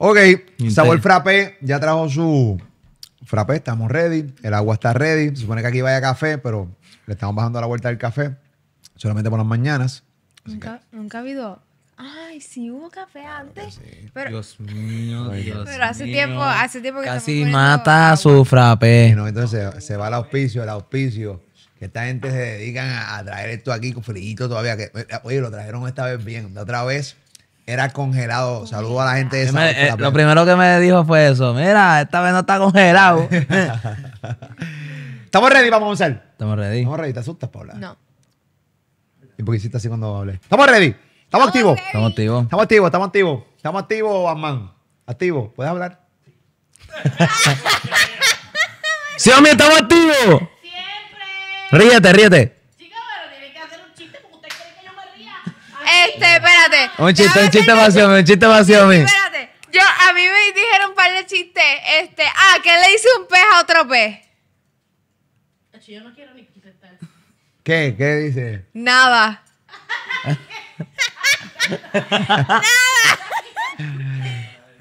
Ok, sabor frappé, ya trajo su frappé, estamos ready, el agua está ready, se supone que aquí vaya café, pero le estamos bajando la vuelta del café, solamente por las mañanas. Nunca, ha habido Ay, si hubo café antes. Pero, Dios mío, Dios hace tiempo, hace tiempo que Casi mata su frappé. entonces se, va al auspicio, al auspicio. Que esta gente se dedican a, traer esto aquí con frío todavía. Que, eh, oye, lo trajeron esta vez bien. otra vez era congelado. Saludo a la gente de eh, Lo primero que me dijo fue eso. Mira, esta vez no está congelado. ¿Estamos ready vamos a hacer. Estamos ready. ¿Estamos ready? ¿Te asustas, Paula? No. ¿Y por qué hiciste así cuando hablé? ¿Estamos ready? ¿Estamos, activos? Estamos activos. Estamos activos, estamos activos. Estamos activos, Batman. Activo. ¿Puedes hablar? ¡Sí, amigo, estamos activos! ¡Siempre! Ríete, ríete. Este, espérate. Un chiste, un chiste vacío, un chiste vacío a Espérate. Yo, a mí me dijeron un par de chistes. Este, ah, ¿qué le dice un pez a otro pez? Yo no quiero ni contestar. ¿Qué? ¿Qué dice? Nada. Nada.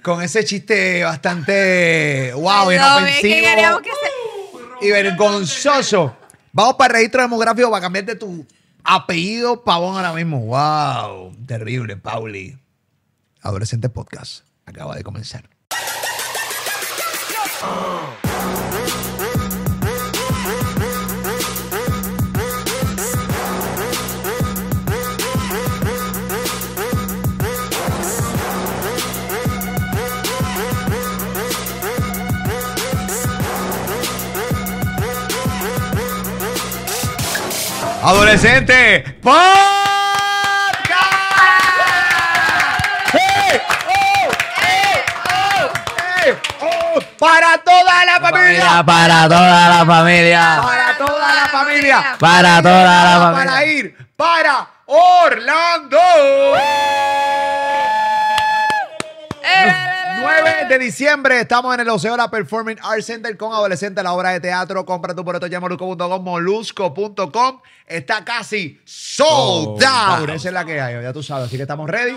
Con ese chiste bastante wow, inofensivo y vergonzoso. Vamos para el registro demográfico para de tu, Apellido Pavón ahora mismo. ¡Wow! Terrible, Pauli. Adolescente Podcast acaba de comenzar. Adolescente Para toda la familia. Para toda la familia. Para toda la familia. Para toda la familia. Para ir para Orlando diciembre estamos en el Oceola Performing Arts Center con adolescentes, la obra de teatro. Compra tu boleto ya molusco.com, molusco.com. Está casi sold out. Esa es la que hay, ya tú sabes. Así que estamos ready.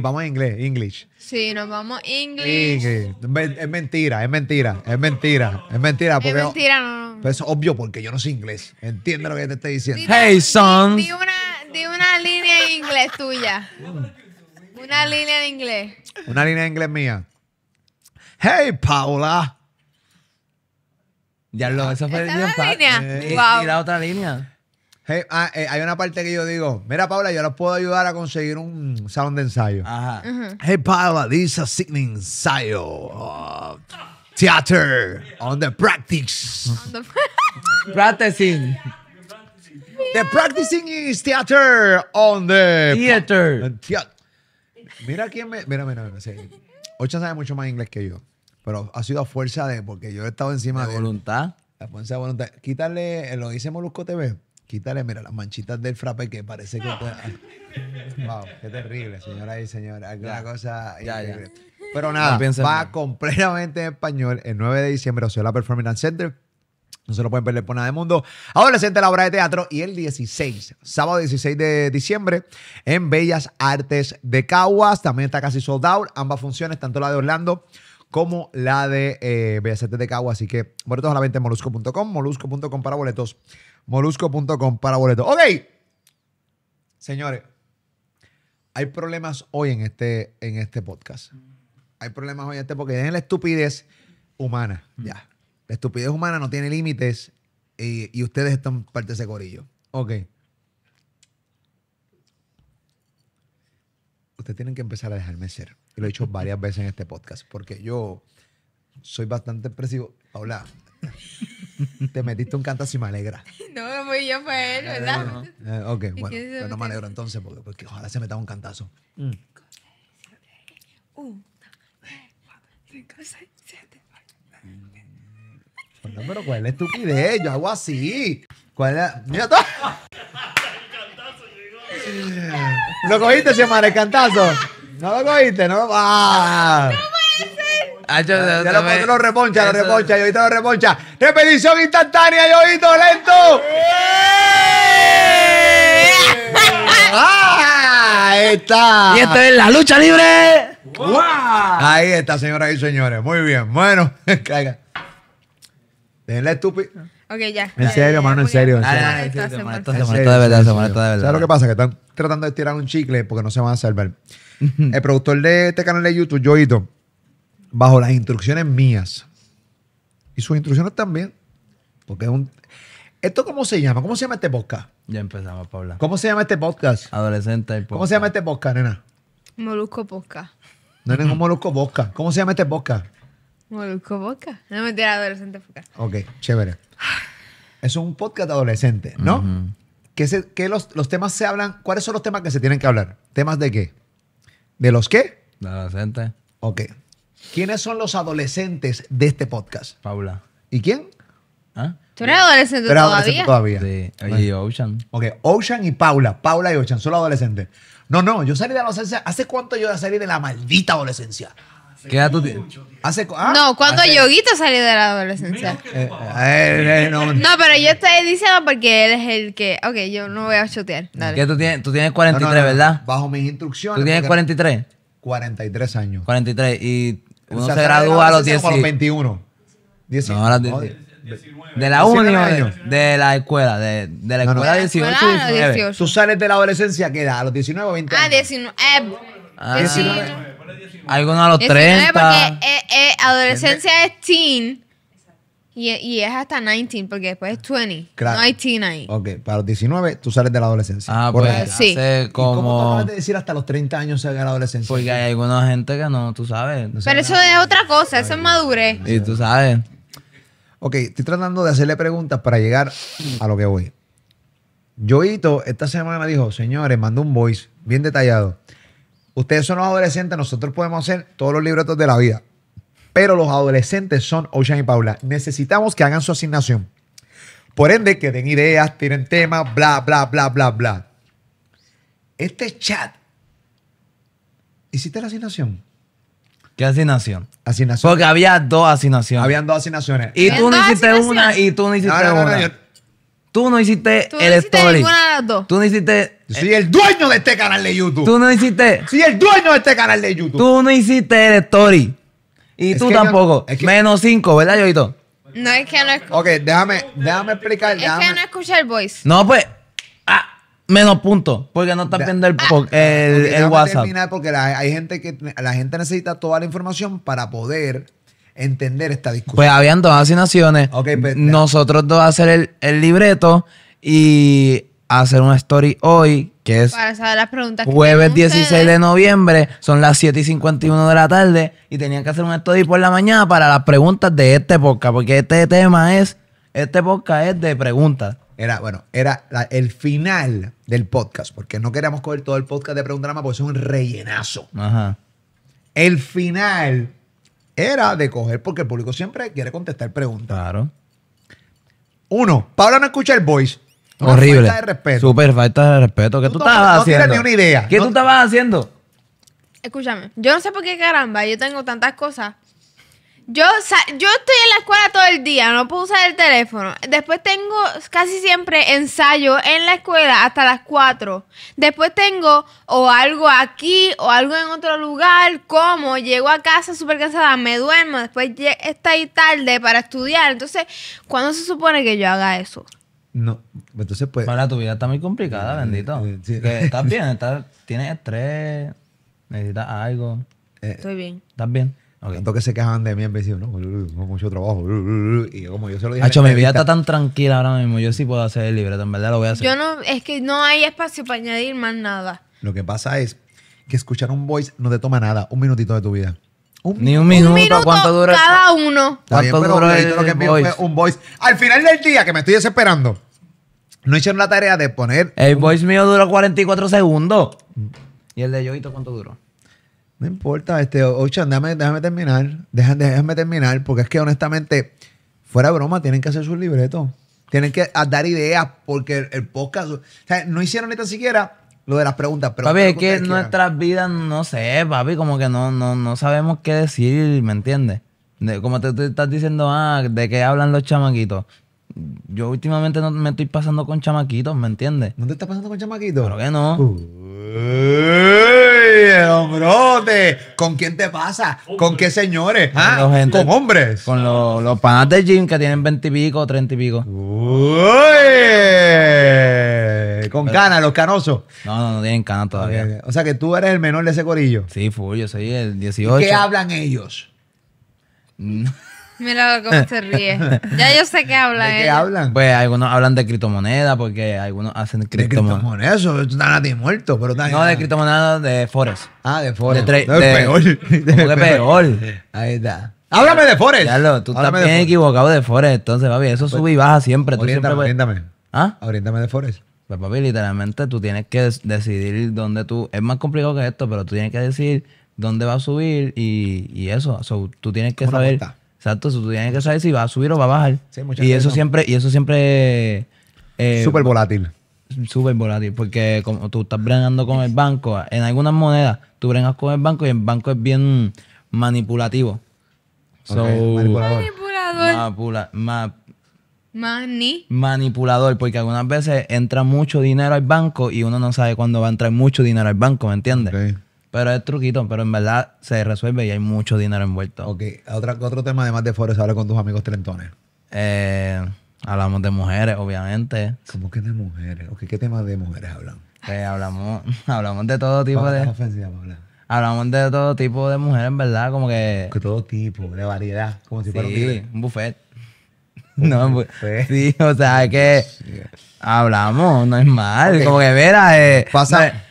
vamos en inglés, English. Sí, nos vamos English. Es mentira, es mentira, es mentira, es mentira. Porque es mentira, pues es obvio porque yo no soy inglés. Entiende lo que te estoy diciendo. Hey, son. Di una, di una línea en inglés tuya. Una ah. línea de inglés. Una línea de inglés mía. Hey, Paula. Ya lo, eso fue ¿Esa fue la línea? Mira otra línea. Ah, eh, hay una parte que yo digo, mira Paula, yo los puedo ayudar a conseguir un salón de ensayo. Ajá. Hey Paula, this is a ensayo. Uh, theater on the practice. Practicing. The practicing is theater on the Theater. Mira quién me. Mira, mira, mira. Ocha sabe mucho más inglés que yo. Pero ha sido a fuerza de. Porque yo he estado encima de. voluntad. La fuerza de voluntad. Quítale. Eh, lo dice Molusco TV. Quítale, mira, las manchitas del frappe que parece que. Ah. Wow, qué terrible, señora y señora. Una cosa. Pero nada, va completamente en español el 9 de diciembre, o sea, la Performance Center. No se lo pueden perder por nada del mundo. Adolescente, la obra de teatro. Y el 16, sábado 16 de diciembre, en Bellas Artes de Caguas. También está casi sold out. Ambas funciones, tanto la de Orlando como la de eh, Bellas Artes de Caguas. Así que boletos a la venta en molusco.com, molusco.com para boletos. Molusco.com para boletos. Ok. Señores, hay problemas hoy en este, en este podcast. Hay problemas hoy en este porque es la estupidez humana. Ya. La estupidez humana no tiene límites y, ustedes están parte de ese corillo. Ok. Ustedes tienen que empezar a dejarme ser. Y lo he dicho varias veces en este podcast, porque yo soy bastante expresivo. Paula, te metiste un cantazo y me alegra. No, yo fue él, ah, ¿verdad? Eh, ok, bueno, pero no me alegro entonces, porque, ojalá se da un cantazo. Mm. tres, no, pero ¿cuál es tu estupidez? Yo hago así. ¿Cuál es Mira todo. ¿Lo cogiste, Xiomara, el cantazo? ¿No lo cogiste, no? ¡Ah! ¡No puede ser! yo, ya lo, lo reponcha, lo reponcha, yo ahorita lo reponcha. ¡Repetición instantánea, yo oído lento! ¡Eh! ¡Ah! Ahí está. Y esto es la lucha libre. ¡Wow! Ahí está, señoras y señores. Muy bien. Bueno, caiga. Déjenla estúpida. Ok, ya. En serio, mano, en serio. en serio. se molestó, se de verdad, se de verdad. ¿Sabes lo que pasa? Que están tratando de tirar un chicle porque no se van a salvar. El productor de este canal de YouTube, Yoito, bajo las instrucciones mías y sus instrucciones también, porque es un... ¿Esto cómo se llama? ¿Cómo se llama este podcast? Ya empezamos, Paula. ¿Cómo se llama este podcast? Adolescente. y podcast. ¿Cómo se llama este podcast, nena? Molusco Podcast. No es ningún Molusco Podcast. ¿Cómo se llama este podcast? Molusco Boca. No me adolescente Ok, chévere. Es un podcast adolescente, ¿no? ¿Qué, qué los, los, temas se hablan? ¿Cuáles son los temas que se tienen que hablar? ¿Temas de qué? ¿De los qué? De adolescentes. Ok. ¿Quiénes son los adolescentes de este podcast? Paula. ¿Y quién? ¿Ah? ¿Tú eres adolescente todavía? Sí. y Ocean. Ok, Ocean y Paula. Paula y Ocean, solo adolescentes. No, no, yo salí de la adolescencia. ¿Hace cuánto yo salí de la maldita adolescencia? ¿Qué edad ¿Ah? no, cuando hace... Yoguito salió de la adolescencia. Eh, eh, eh, no. no, pero yo estoy diciendo porque él es el que. Ok, yo no voy a chotear. Dale. tú tienes? 43, ¿verdad? Bajo mis instrucciones. ¿Tú tienes 43? 43 años. 43. Y uno se gradúa a los 10. 21. 19. De la uni, de la escuela, de, la escuela 18, Tú sales de la adolescencia, ¿qué edad? ¿A los 19 o 20 ah, años? Ah, 19. Ah, 19. Algunos a los 30. Porque eh, eh, adolescencia es teen. Y, es hasta 19, porque después es 20. No hay teen ahí. Ok, para los 19 tú sales de la adolescencia. Ah, por pues, como... ¿Cómo te acabas de decir hasta los 30 años se la adolescencia? Porque hay alguna gente que no, tú sabes. Pero eso es otra cosa, eso es madurez. Y tú sabes. Ok, estoy tratando de hacerle preguntas para llegar a lo que voy. Yoito esta semana dijo, señores, mandó un voice bien detallado. Ustedes son los adolescentes, nosotros podemos hacer todos los libretos de la vida. Pero los adolescentes son Ocean y Paula. Necesitamos que hagan su asignación. Por ende, que den ideas, tienen temas, bla, bla, bla, bla, bla. Este chat. ¿Hiciste la asignación? ¿Qué asignación? Asignación. Porque había dos asignaciones. Habían dos asignaciones. Y tú no hiciste una y tú no hiciste una. Tú no hiciste Tú no el hiciste story. ninguna de las dos. Tú no hiciste. Yo soy el dueño de este canal de YouTube. Tú no hiciste. Soy el dueño de este canal de YouTube. Tú no hiciste el story. Y tú tampoco. Menos cinco, ¿verdad, Yoito? No es que no escucho. Ok, déjame, déjame explicar. es que no escucha el voice. No, pues. Ah, menos punto. Porque no está viendo el, ah. el, WhatsApp. porque hay gente que la gente necesita toda la información para poder entender esta discusión. Pues habían dos asignaciones. Okay, pues, Nosotros dos hacer el, libreto y hacer una story hoy, que es Para las preguntas jueves 16 de noviembre, son las 7 y 51 de la tarde, y tenían que hacer una story por la mañana para las preguntas de este podcast, porque este tema es, este podcast es de preguntas era, bueno, era el final del podcast, porque no queríamos coger todo el podcast de preguntas porque es un rellenazo. Ajá. El final era de coger, porque el público siempre quiere contestar preguntas. Claro. Uno, Paula no escucha el voice. Horrible. Falta de respeto. Súper falta de respeto. ¿Qué tú, estabas haciendo? No tenía ni una idea. ¿Qué tú estabas haciendo? Escúchame, yo no sé por qué caramba, yo tengo tantas cosas yo, yo estoy en la escuela todo el día, no puedo usar el teléfono. Después tengo casi siempre ensayo en la escuela hasta las 4. Después tengo o algo aquí o algo en otro lugar, como llego a casa súper cansada, me duermo, después está ahí tarde para estudiar. Entonces, ¿cuándo se supone que yo haga eso? No, entonces pues... Para tu vida está muy complicada, eh, bendito. Eh, estás bien, tienes estrés, necesitas algo. Eh, estoy bien. ¿Estás bien? Okay. Tanto que se quejaban de mí en principio, no, mucho trabajo. Y como yo se lo dije. Hacho, mi vida está tan tranquila ahora mismo. Yo sí puedo hacer el libreto, en verdad lo voy a hacer. Yo no, es que no hay espacio para añadir más nada. Lo que pasa es que escuchar un voice no te toma nada, un minutito de tu vida. Un Ni un minuto, ¿cuánto dura? Cada uno. ¿Cuánto lo que un voice. Al final del día, que me estoy desesperando, no hicieron la tarea de poner. El voice mío duró 44 segundos. ¿Y el de Yoito cuánto duró? No importa, este, Oye, déjame, terminar. Déjame, déjame terminar, porque es que honestamente, fuera broma, tienen que hacer sus libretos. Tienen que ah, dar ideas, porque el, podcast. O sea, no hicieron ni tan siquiera lo de las preguntas. Pero papi, es que, nuestras vidas, no sé, papi, como que no, no, no sabemos qué decir, ¿me entiendes? como te, estás diciendo, ah, de qué hablan los chamaquitos. Yo últimamente no me estoy pasando con chamaquitos, ¿me entiendes? ¿No te estás pasando con chamaquitos? Claro que no. Uh. ¡El hombrote. ¿Con quién te pasa? ¿Con qué señores? Con, ¿Ah? hombres. Con los, los panas de gym que tienen 20 y pico, 30 y pico. con canas, los canosos. No, no, no tienen canas todavía. O sea que tú eres el menor de ese corillo. Sí, fui, yo soy el 18. ¿Qué hablan ellos? Mira cómo se ríe. Ya yo sé qué hablan. ¿De qué hablan? Pues algunos hablan de criptomonedas porque algunos hacen criptomonedas. criptomonedas? Eso están nada de muerto, pero No, de criptomonedas de Forex. Ah, de Forex. De, no, de peor. De peor. Ahí está. Háblame de Forex. lo tú también estás bien equivocado de Forex. Entonces, papi, eso sube y baja siempre. Oriéntame, oriéntame. ¿Ah? Oriéntame de Forex. Pues, papi, literalmente tú tienes que decidir dónde tú. Es más complicado que esto, pero tú tienes que decidir dónde va a subir y, y eso. tú tienes que saber. Exacto, tú tienes que saber si va a subir o va a bajar. y eso siempre, y eso siempre eh, súper volátil. Súper volátil, porque como tú estás brenando con el banco, en algunas monedas tú brengas con el banco y el banco es bien manipulativo. manipulador, manipulador. Manipulador. Manipulador, porque algunas veces entra mucho dinero al banco y uno no sabe cuándo va a entrar mucho dinero al banco, ¿me entiendes? Pero es truquito, pero en verdad se resuelve y hay mucho dinero envuelto. Ok, otro tema además de foros habla con tus amigos trentones. Eh, hablamos de mujeres, obviamente. ¿Cómo que de mujeres? ¿Qué tema de mujeres pues hablamos? hablamos, hablamos de todo tipo de... Ofensiva, Hablamos de todo tipo de mujeres, en ¿verdad? Como que... Que todo tipo, de variedad, como si fuera un, buffet. buffet. Sí, o sea, es que... Hablamos, no es mal. Como que, mira, eh,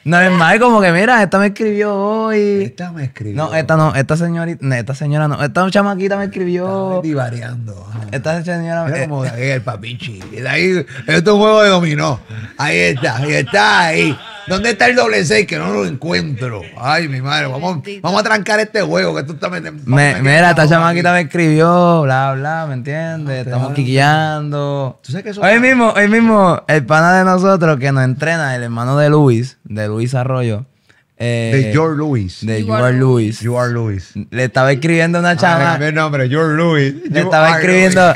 No, es mal, como que, mira, esta me escribió hoy. Esta me escribió. No, esta no, esta señorita, esta señora no, esta chamaquita me escribió. Estoy variando Esta señora me como eh. el papichi. Ahí, esto es un juego de dominó. Ahí está, ahí está, ahí. ¿Dónde está el doble 6? Que no lo encuentro. Ay, mi madre, vamos, a trancar este juego que tú estás mira, este esta chamaquita me escribió, bla, bla, ¿me entiendes? Ah, Estamos quiqueando. Hoy mismo, hoy mismo el pana de nosotros que nos entrena, el hermano de Luis, de Luis Arroyo. Eh, de George Luis De you George You are Lewis. Le estaba escribiendo una ah, chama. mi nombre, George Lewis. le estaba escribiendo.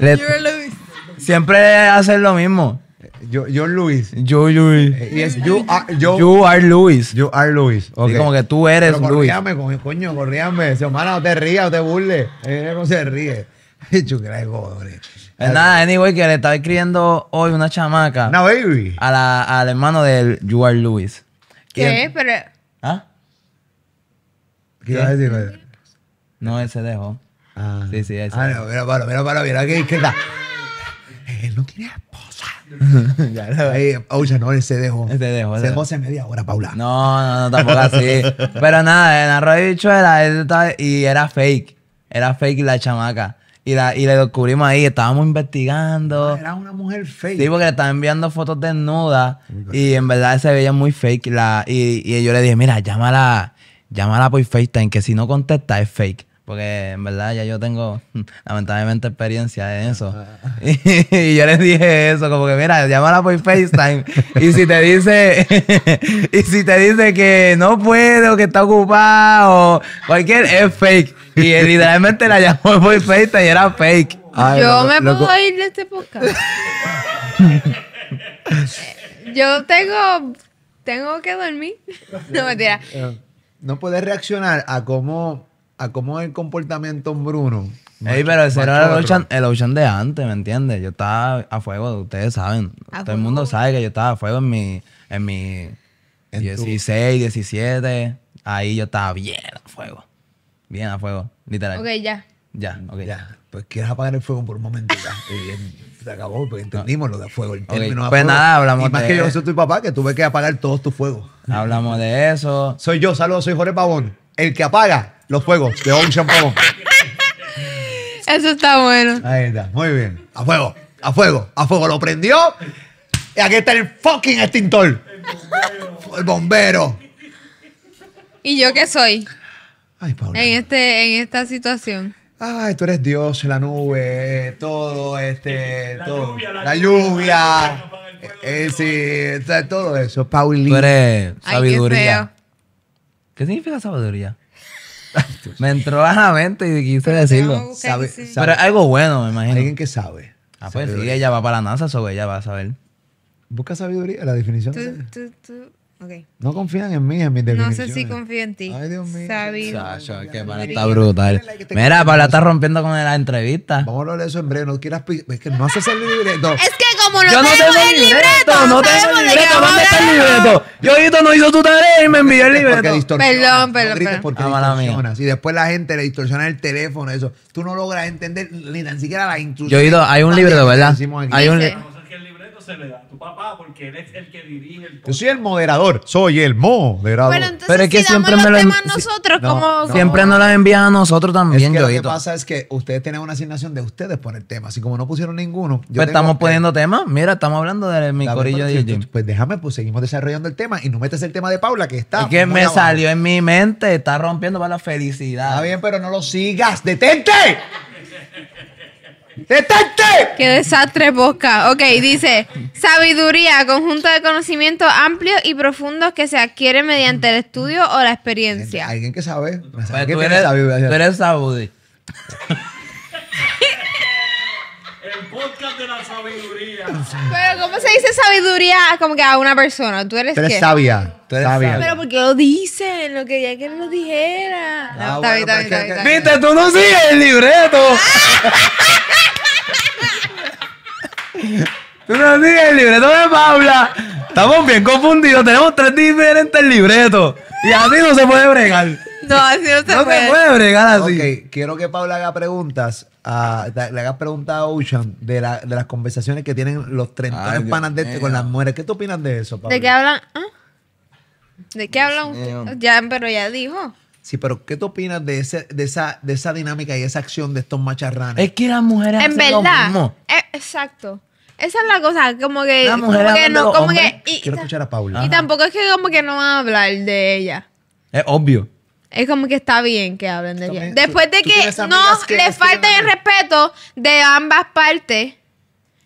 Lewis. Siempre hacen lo mismo. Yo, Luis. Yo Luis. Yes, you are, you are Luis. You are Luis. como que tú eres Luis. Corríame, coño, corríame. Si hermana te ríe o te burles. Él eh, no se ríe. Gregorio. Pues nada, anyway, que le estaba escribiendo hoy una chamaca. Una baby. A la, al hermano del You Are Lewis. ¿Qué? Pero... ¿Ah? ¿Qué, ¿Qué? A decir? No, él se dejó. Ah. Sí, sí, ahí está. ah, No, mira, para, mira, mira, que está? Él no quería esposa. ya Oye, no, él se dejó. Se dejó. Se dejó hace media hora, Paula. No, no, tampoco así. Pero nada, en Arroyo y bichuela, y era fake. Era fake la chamaca. Y la, descubrimos ahí, estábamos investigando. Ah, era una mujer fake. Sí, porque le estaban enviando fotos desnudas. Y en verdad se veía muy fake. La, y, yo le dije, mira, llámala, llámala por FaceTime, que si no contesta es fake. Porque en verdad ya yo tengo, lamentablemente, experiencia en eso. y, yo le dije eso, como que mira, llámala por FaceTime. y si te dice, y si te dice que no puedo, que está ocupado, cualquier, es fake. Y él literalmente la llamó por y era fake. yo me puedo ir de este podcast. yo tengo, tengo que dormir. no mentira. Eh, no puedes reaccionar a cómo, a cómo el comportamiento Bruno. pero ese era el ocean, de antes, ¿me entiendes? Yo estaba a fuego, ustedes saben. Todo el mundo sabe que yo estaba a fuego en mi, en mi 16, 17. Ahí yo estaba bien a fuego. Bien a fuego, literal. Ok, ya. Ya, ok. Ya. Pues quieres apagar el fuego por un momento. Ya. se acabó, porque entendimos lo de fuego. El término de pues nada, hablamos y más que yo soy tu papá, que tuve que apagar todos tus fuegos. Hablamos de eso. Soy yo, saludos, soy Jorge Pavón, el que apaga los fuegos de Ocean Pavón. Eso está bueno. Ahí está, muy bien. A fuego, a fuego, a fuego. Lo prendió. Y aquí está el fucking extintor. El bombero. ¿Y yo qué soy? En, este, en esta situación. Ay, tú eres Dios, la nube, todo, este, la Lluvia, la, lluvia. Eh, sí, todo eso. Paulina. sabiduría. qué, significa sabiduría? me entró a la mente y quise decirlo. Pero es algo bueno, me imagino. Alguien que sabe. Ah, pues sí, ella va para la NASA, sobre ella va a saber. Busca sabiduría, la definición. No confían en mí, en mi definiciones. No sé si confío en ti. Ay, Dios mío. Sabido. que para está brutal. Mira, Pablo está rompiendo con la entrevista. Vamos a hablar de eso en breve. No quieras... Es que no haces el libreto. Es que como no Yo no tengo el libreto. No tengo el libreto. no está el libreto? Yo ahorita no hizo tu tarea y me envió el libreto. Perdón, perdón. porque Y ah, después la gente le distorsiona el teléfono. eso. Tú no logras entender ni tan siquiera la instrucción. Yo oído, Hay un libreto, ¿verdad? Hay un le da a tu papá porque él es el que dirige el tema. Yo soy el moderador, soy el moderador. Pero es que siempre me lo nosotros, como, siempre nos las envían a nosotros también. Es que lo que pasa es que ustedes tienen una asignación de ustedes por el tema, así como no pusieron ninguno. pues estamos poniendo tema Mira, estamos hablando de mi corillo de Pues déjame, pues seguimos desarrollando el tema y no metes el tema de Paula que está. que me salió en mi mente, está rompiendo para la felicidad. Está bien, pero no lo sigas, detente. ¡Detente! ¡Qué desastre, Bosca! Ok, dice: sabiduría, conjunto de conocimientos amplios y profundos que se adquieren mediante el estudio o la experiencia. Alguien que sabe. sabe es tú, eres, tú eres el podcast de la sabiduría. Pero, ¿cómo se dice sabiduría? Como que a una persona. Tú eres, sabia. Tú eres sabia. Pero, ¿por qué lo dicen? Lo ya que él lo dijera. Viste, tú no sigues el libreto. No, digas el libreto de Paula. Estamos bien confundidos. Tenemos tres diferentes libretos. Y así no se puede bregar. No, así no se puede. No se puede bregar así. Ok, quiero que Paula haga preguntas. A, le haga preguntas a Ocean de, la, de, las conversaciones que tienen los 30 panas de este con las mujeres. ¿Qué tú opinas de eso, Paula? ¿Ah? ¿De qué hablan? ¿De qué hablan Ya, pero ya dijo. Sí, pero ¿qué tú opinas de, ese, esa, de esa dinámica y esa acción de estos macharranes? Es que las mujeres en verdad, lo mismo. Eh, exacto. Esa es la cosa, como que. mujer no, como que, Quiero escuchar a Paula. Y tampoco es que como que no van a hablar de ella. Es obvio. Es como que está bien que hablen de ella. Después de que no le les falte el respeto de ambas partes,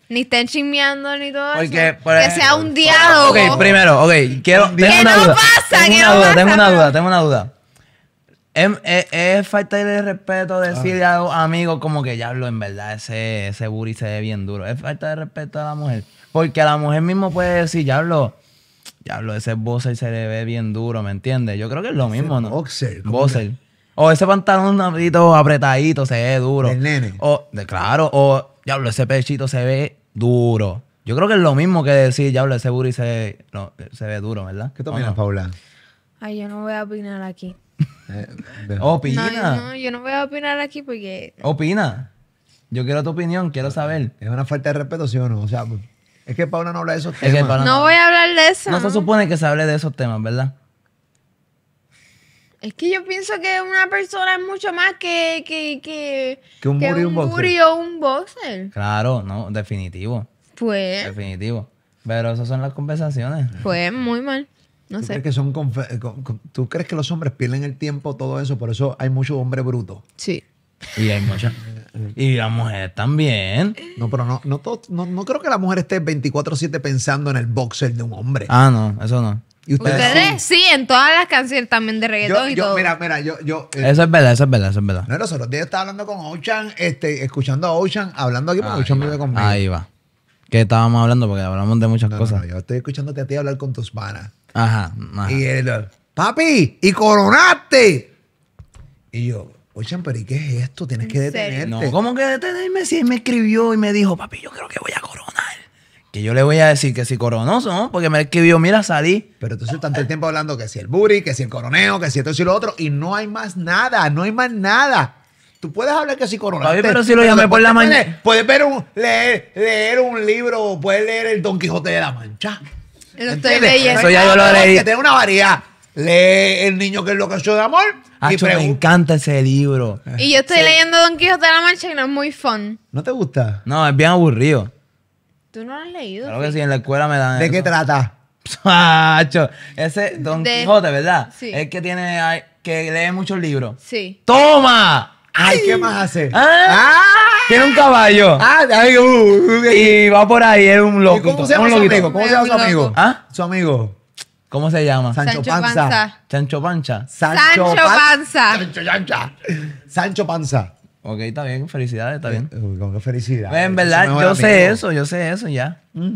ni estén chismeando ni todo eso. que sea un diálogo. Ok, primero, ok, quiero. tengo una duda. Tengo una duda, tengo una duda. Es, falta de respeto decirle ah. a los amigos como que ya hablo, en verdad, ese, ese booty se ve bien duro. Es falta de respeto a la mujer. Porque a la mujer mismo puede decir, ya hablo, ya hablo, ese boxer se le ve bien duro, ¿me entiendes? Yo creo que es lo mismo, ¿no? Boxer. O ese pantalón apretadito se ve duro. El nene. O, claro, o ya hablo, ese pechito se ve duro. Yo creo que es lo mismo que decir, ya hablo, ese booty se, no, se ve duro, ¿verdad? ¿Qué opinas, Paula? Ay, yo no voy a opinar aquí. Eh, oh, opina. yo no voy a opinar aquí porque. Opina. Yo quiero tu opinión, quiero saber. Es una falta de respeto, si o no. O sea, es que Paula no habla de esos temas. no, voy a hablar de eso. No se supone que se hable de esos temas, ¿verdad? Es que yo pienso que una persona es mucho más que. Que, que, un muri un, o un boxer. Claro, no, definitivo. Pues. Definitivo. Pero esas son las conversaciones. Pues, muy mal. No sé. Crees que son ¿Tú crees que los hombres pierden el tiempo, todo eso? Por eso hay muchos hombres brutos Sí. Y hay mucha. Y la mujer también. No, pero no, no, no, creo que la mujer esté 24-7 pensando en el boxer de un hombre. Ah, no, eso no. ustedes, sí? en todas las canciones también de reggaetón y Mira, mira, yo. yo eh, eso es verdad, eso es verdad, eso es verdad. No, los días estaba hablando con Ocean, este, escuchando a Ocean, hablando aquí, porque conmigo. Ahí va. ¿Qué estábamos hablando, porque hablamos de muchas cosas. yo estoy escuchándote a ti hablar con tus manas Ajá, Y él, papi, y coronaste. Y yo, oye, pero ¿y qué es esto? Tienes que detenerte. No, ¿cómo que detenerme? Si él me escribió y me dijo, papi, yo creo que voy a coronar. Que yo le voy a decir que si coronó, ¿no? Porque me escribió, mira, salí. Pero entonces tanto el tiempo hablando que si el buri, que si el coroneo, que si esto y lo otro, y no hay más nada, no hay más nada. Tú puedes hablar que si coronaste. pero si lo llamé por la mañana. Puedes leer, leer un libro, puedes leer el Don Quijote de la Mancha. Lo estoy leyendo. Eso ya yo lo leí. Que tiene una variedad. Lee El niño que es lo que yo de amor. y me encanta ese libro. Y yo estoy leyendo Don Quijote de la Mancha y no es muy fun. ¿No te gusta? No, es bien aburrido. ¿Tú no lo has leído? Claro que sí, en la escuela me dan. ¿De qué trata? Acho, ese Don Quijote, ¿verdad? Sí. Es que tiene. que lee muchos libros. Sí. ¡Toma! Ay, ¿qué más hace? Ah. ah, tiene un caballo. Ah, uh, uh, y eh. va por ahí, es un loco. ¿Cómo se llama su amigo? ¿Cómo se llama su amigo? ¿Ah? Su amigo. ¿Cómo se llama? Sancho, Panza. Sancho Pancha. Sancho, Panza. Sancho Panza. Sancho Panza. Ok, está bien, felicidades, está bien. Eh, con qué felicidad. en verdad, yo sé eso, yo sé eso ya. Mm.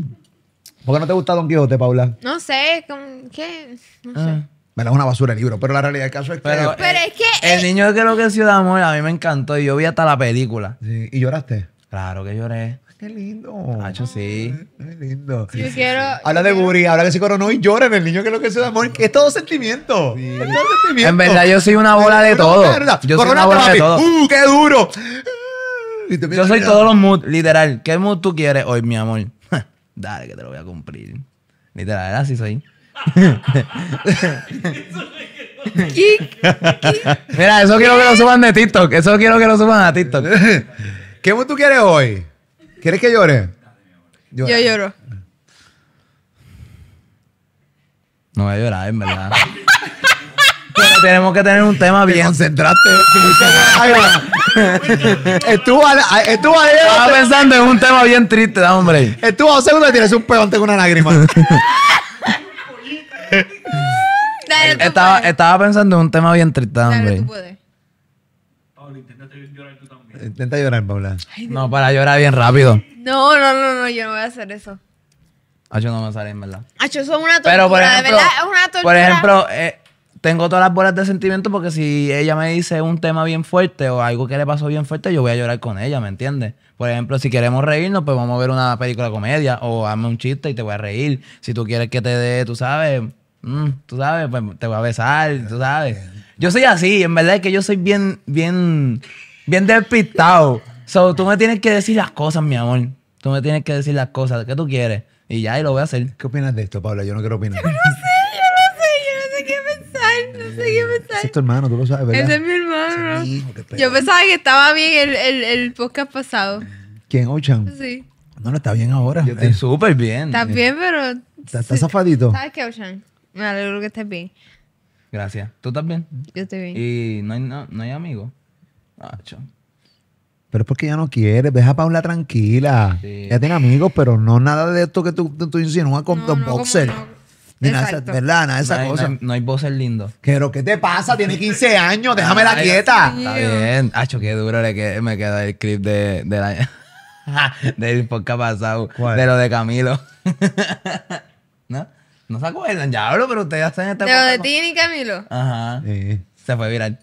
¿Por qué no te gusta Don Quijote, Paula? No sé, ¿qué? No sé. Ah es Una basura el libro. Pero la realidad del caso es que. Pero, eh, es que. El niño que lo que es Ciudad Amor a mí me encantó y yo vi hasta la película. Sí. ¿Y lloraste? Claro que lloré. Qué lindo. Nacho, sí. Qué lindo. Yo quiero. Habla de Buri, habla de se coronó y llora en el niño que lo que es de amor. Es todo sentimiento. todo sentimiento. En verdad, yo soy una bola de todo. Yo soy una bola de todo. ¡Uh, qué duro! Yo soy todos los moods, literal. ¿Qué mood tú quieres hoy, mi amor? Dale, que te lo voy a cumplir. Literal, así soy. Mira, eso quiero que lo suban de TikTok. Eso quiero que lo suban a TikTok. ¿Qué tú quieres hoy? ¿Quieres que llore? Yo lloro. No voy a llorar, en verdad. Pero tenemos que tener un tema bien. Concentrate. estuvo estuvo Estaba pensando en un tema bien triste, hombre. Estuvo a segundo y tienes un peón, tengo una lágrima. estaba, estaba pensando en un tema bien triste, Dale, tú puedes. intenta llorar tú también. Intenta llorar, Paula. no, para llorar bien rápido. No, no, no, no, yo no voy a hacer eso. yo no me sale, en verdad. eso es una tortura, Pero por ejemplo, verdad, es una tortura. Por ejemplo, eh, tengo todas las bolas de sentimiento porque si ella me dice un tema bien fuerte o algo que le pasó bien fuerte, yo voy a llorar con ella, ¿me entiendes? Por ejemplo, si queremos reírnos, pues vamos a ver una película comedia o hazme un chiste y te voy a reír. Si tú quieres que te dé, tú sabes, Mm, tú sabes, pues te voy a besar, tú sabes. Yo soy así, en verdad es que yo soy bien, bien, bien despistado. So, tú me tienes que decir las cosas, mi amor. Tú me tienes que decir las cosas, ¿qué tú quieres? Y ya, y lo voy a hacer. ¿Qué opinas de esto, Paula? Yo no quiero opinar. Yo no sé, yo no sé, yo no sé qué pensar, no sé qué pensar. Ese es tu hermano, tú lo sabes, ¿verdad? Ese es mi hermano. yo pensaba que estaba bien el, el, el podcast pasado. ¿Quién, Ochan? Sí. No, no, está bien ahora. Yo estoy súper bien. Está bien, pero... Está, está zafadito. ¿Sabes qué, Ochan? Me alegro que estés bien. Gracias. ¿Tú estás bien? Yo estoy bien. ¿Y no hay, no, hay amigos? Ah, Pero es porque ya no quiere. deja a Paula tranquila. Ya tiene amigos, pero no nada de esto que tú, tú, con no, Boxer. Ni nada, ¿verdad? Nada de esa cosa. no hay, boxer lindo. Pero, ¿qué te pasa? Tiene 15 años. déjame la quieta. Está bien. Hacho, qué duro le me queda el clip de, de la, del podcast pasado. De lo de Camilo. ¿No? No se acuerdan, ya hablo, pero ustedes están en este Pero de Tini Camilo. Ajá. Sí. Se fue viral.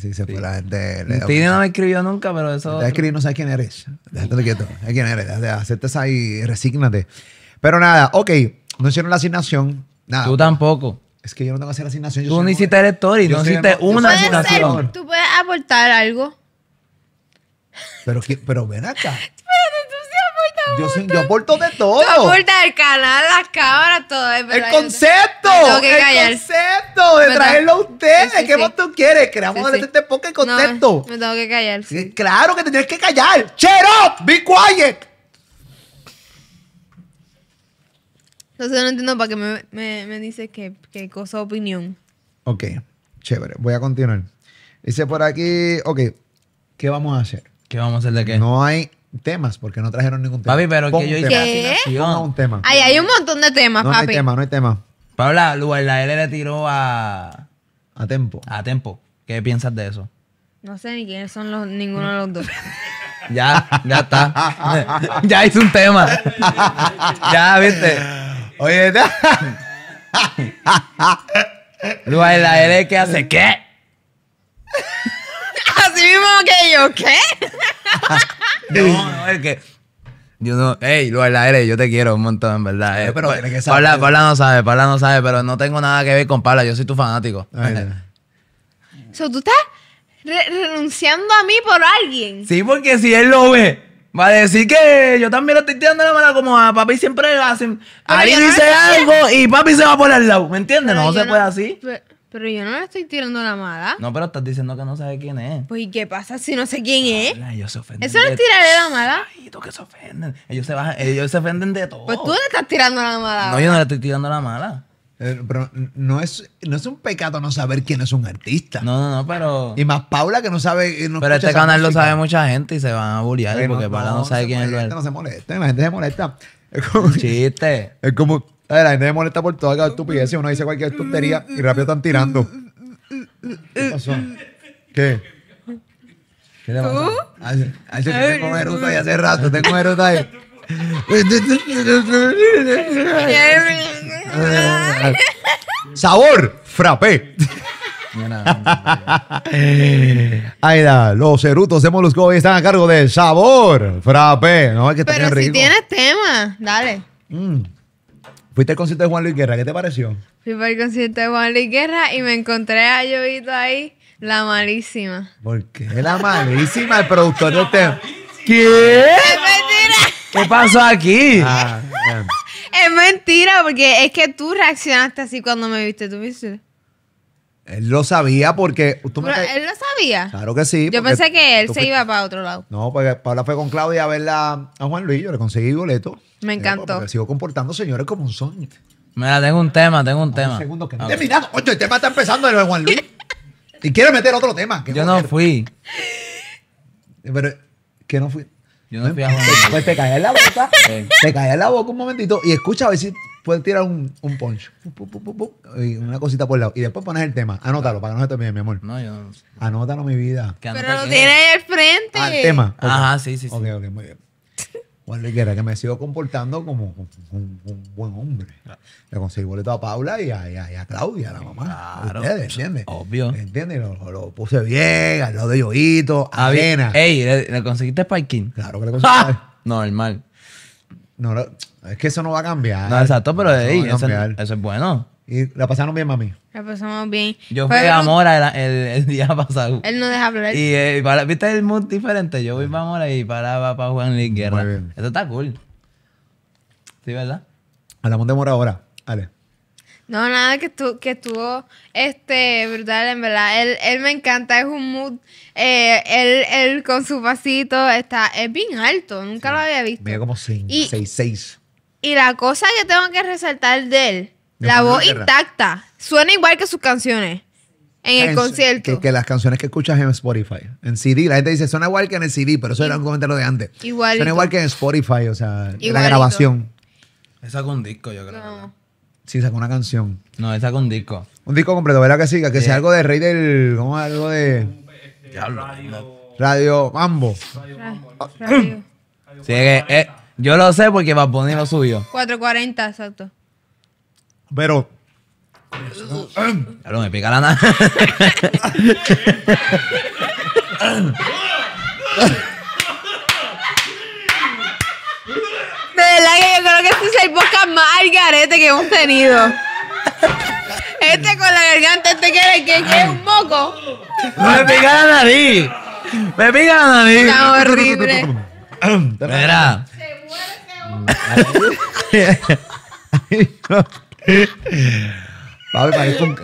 Sí, se fue sí. la gente. Tini no me escribió nunca, pero eso. Te escribir, no sabes quién eres. Déjate quieto. quién eres? Aceptes ahí, resígnate. Pero nada, ok. No hicieron la asignación. Nada. Tú tampoco. Es que yo no tengo que hacer la asignación. tú no hiciste el story, no hiciste una asignación. tú puedes aportar algo. Pero, pero ven acá. Yo, aporto de todo. Yo aporto el canal, las cámaras, todo. Es el concepto. el concepto de traerlo a ustedes. ¿Qué más tú quieres? Creamos este poco el concepto. me tengo que callar. Claro que te tienes que callar. Shut up, be quiet. Entonces no entiendo para qué me, me, me dices que, que cosa opinión. Ok, chévere. Voy a continuar. Dice por aquí, ok, ¿qué vamos a hacer? ¿Qué vamos a hacer de qué? No hay temas, porque no trajeron ningún tema. Papi, pero que yo hice un tema. Ahí hay un montón de temas, papi. No hay tema, no hay tema. Pablo, la, la L le tiró a... A Tempo. A Tempo. ¿Qué piensas de eso? No sé ni quiénes son los, ninguno de los dos. ya, ya está. ya hice un tema. ya, viste. Oye, Luis, la L que hace, ¿qué? que yo, ¿qué? no, es que. Yo no, hey, lo eres... yo te quiero un montón, en verdad. Eh, pero Paula, no sabe, Paula no sabe, pero no tengo nada que ver con Paula, yo soy tu fanático. Ah, so, tú estás renunciando a mí por alguien. Sí, porque si él lo ve, va a decir que yo también lo estoy tirando la mano como a papi siempre hacen. Ahí dice algo y papi se va por al lado, ¿me entiendes? No, se puede así. Pero yo no le estoy tirando la mala. No, pero estás diciendo que no sabe quién es. Pues, ¿y qué pasa si no sé quién es? es? Ellos se ofenden. Eso no es tirarle la mala. Ay, tú que se ofenden. Ellos se, bajan, ellos se ofenden de todo. Pues tú le estás tirando la mala. No, yo no le estoy tirando la mala. Eh, pero no es, no es un pecado no saber quién es un artista. No, no, no, pero. Y más Paula que no sabe. Eh, pero este canal lo sabe mucha gente y se van a bullear porque Paula no, sabe quién es el gente No se molesta, la gente se molesta. chiste. es como la gente me molesta por toda cada estupidez. Uno dice cualquier tontería y rápido están tirando. ¿Qué pasó? ¿Qué? ¿Qué le pasó? Hace, hace que tengo eruta ahí hace rato. Tengo eruta ahí. Sabor frappé. Ay, da, los erutos de Molusco hoy están a cargo de sabor frappé. No, es que Pero si tienes tema, dale. Mm. Fuiste al concierto de Juan Luis Guerra, ¿qué te pareció? Fui para el concierto de Juan Luis Guerra y me encontré a Llovito ahí, la malísima. ¿Por qué la malísima? El productor de este. ¿Qué? Es mentira. ¿Qué pasó aquí? Ah, es mentira, porque es que tú reaccionaste así cuando me viste, tú viste. Él lo sabía porque. Tú Él lo sabía. Claro que sí. Yo pensé que él se iba para otro lado. No, porque Paula fue con Claudia a ver a Juan Luis. Yo le conseguí boleto. Me eh, pues, encantó. sigo comportando, señores, como un sueño. Mira, tengo un tema, tengo un tema. Un segundo que no he terminado. Ocho, el tema está empezando de Juan Luis. y quiero meter otro tema. Yo no fui. Pero, ¿qué no fui? Yo no fui a eh, Juan Luis. Pues te caes en la boca. te caes en la boca un momentito y escucha a ver si puedes tirar un, un punch. una cosita por el lado. Y después pones el tema. Anótalo para que no se te mi amor. No, yo no. Anótalo, mi vida. Pero lo tienes al frente. Al tema. Ajá, sí, sí, sí. Ok, ok, muy bien. Cuando quiera que me sigo comportando como, un, buen hombre. Ah. Le conseguí boleto a Paula y a, a, Claudia, la mamá. Claro. ¿Ustedes Obvio. ¿Entiendes? Lo, puse bien, al lado de Yoito, Viena. Ah, ey, ¿le, conseguiste parking? Claro que le conseguí. ¡Ah! mal. No, es que eso no va a cambiar. No, exacto, pero de ey, eso es bueno. Y la pasamos bien, mami. La pasamos bien. Yo fui a Mora el, el, día pasado. Él no deja hablar. Eh, y para, viste el mood diferente. Yo voy a Mora y paraba para Juan Luis Guerra. Eso está cool. Sí, ¿verdad? Hablamos de Mora ahora. Ale. No, nada, que, estuvo, que este, brutal, en verdad. Él, él me encanta, es un mood. Eh, él, él con su pasito está, es bien alto, nunca lo había visto. Mira como 6. 6. y la cosa que tengo que resaltar de él la voz intacta. Suena igual que sus canciones en el concierto. Que, las canciones que escuchas en Spotify, en CD, la gente dice, suena igual que en el CD, pero eso era un comentario de antes. Suena igual que en Spotify, o sea, la grabación. Esa con un disco, yo creo. No. Sí, sacó una canción. No, esa con un disco. Un disco completo, ¿verdad que siga Que sea algo de Rey del... ¿Cómo algo de...? Radio... Radio Mambo. sí, eh, yo lo sé porque va a poner lo suyo. 440, exacto. Pero. Pero me pica la nada. De verdad que yo creo que este es el boca más al garete que hemos tenido. Este con la garganta, este que, que, que es un moco. Me pica la nariz. Me pica la nariz. Está horrible. Espera. Se muere, Pablo, parezco un,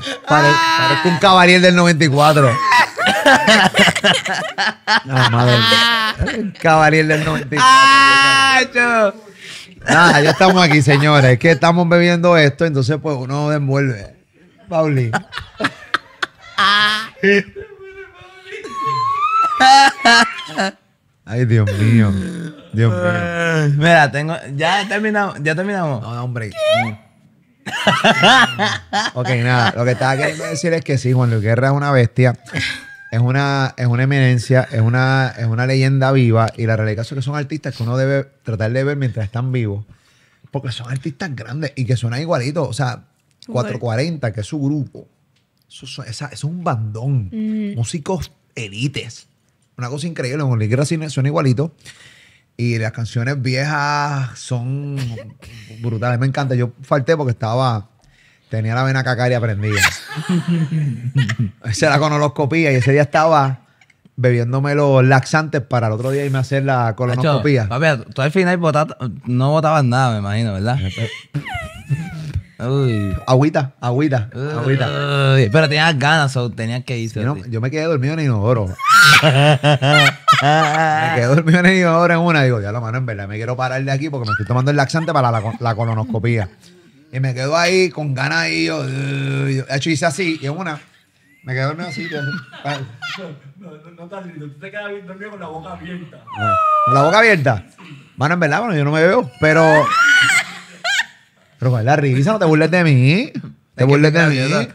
pare, del 94. No, madre. Un caballero del 94. ya estamos aquí, señores. Es que estamos bebiendo esto, entonces pues uno devuelve Pauli. Ay, Dios mío. Dios mío. Mira, tengo. Ya terminamos. Ya terminamos. No, hombre. ok, nada. Lo que estaba queriendo decir es que sí, Juan Luis Guerra es una bestia. Es una, es una eminencia, es una, es una leyenda viva. Y la realidad es que son artistas que uno debe tratar de ver mientras están vivos. Porque son artistas grandes y que suenan igualitos. O sea, 440, que es su grupo. Eso, es un bandón. Músicos élites Una cosa increíble. Juan Luis Guerra suena igualito. Y las canciones viejas son brutales. Me encanta. Yo falté porque estaba. Tenía la vena cacaria prendida. Esa era colonoscopía y ese día estaba bebiéndome los laxantes para el otro día irme a hacer la colonoscopía. papi, tú al final no botabas nada, me imagino, ¿verdad? Eh, eh. Uy. Agüita, agüita, agüita. pero tenías ganas, o tenías que irse. Yo, me quedé dormido en el inodoro. me quedo dormido en una hora en una. Digo, ya lo mano, en verdad, me quiero parar de aquí porque me estoy tomando el laxante para la, colonoscopía. Y me quedo ahí con ganas Y Yo, yo, hecho, hice así y en una. Me quedo dormido así. no, no, no te tú te quedas dormido con la boca abierta. ¿Con ah, la boca abierta? Bueno, en verdad, bueno, yo no me veo, pero. Pero, ¿cuál la risa? No te burles de mí. Te burles de mí.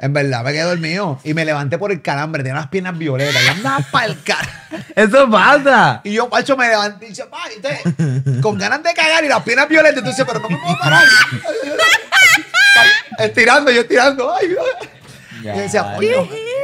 En verdad, me quedé dormido. Y me levanté por el calambre, tenía unas piernas violetas. Y andaba para el car. Eso pasa. Y yo, Pacho, me levanté y dice, con ganas de cagar y las piernas violetas. Entonces, pero no me puedo parar. estirando, yo estirando. Ay, ya, y decía, ¿Qué es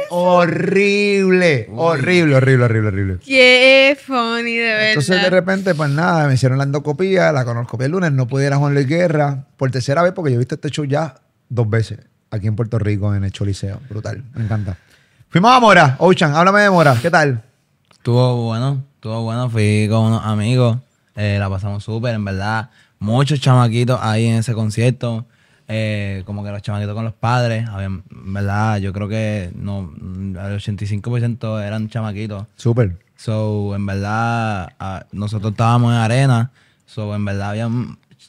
horrible, horrible, horrible, horrible, horrible. Qué funny, de verdad. Entonces, de repente, pues nada, me hicieron la endocopía, la colonoscopia el lunes, no pudiera Juan Luis Guerra por tercera vez porque yo he visto este show ya dos veces aquí en Puerto Rico, en el Choliseo. Brutal, me encanta. Fuimos a Mora, Ochan, háblame de Mora, ¿qué tal? Estuvo bueno, estuvo bueno, fui con unos amigos, eh, la pasamos súper, en verdad. Muchos chamaquitos ahí en ese concierto, eh, como que los chamaquitos con los padres, en verdad, yo creo que no, el 85% eran chamaquitos. Súper. So, en verdad, ah, nosotros estábamos en arena, so, en verdad había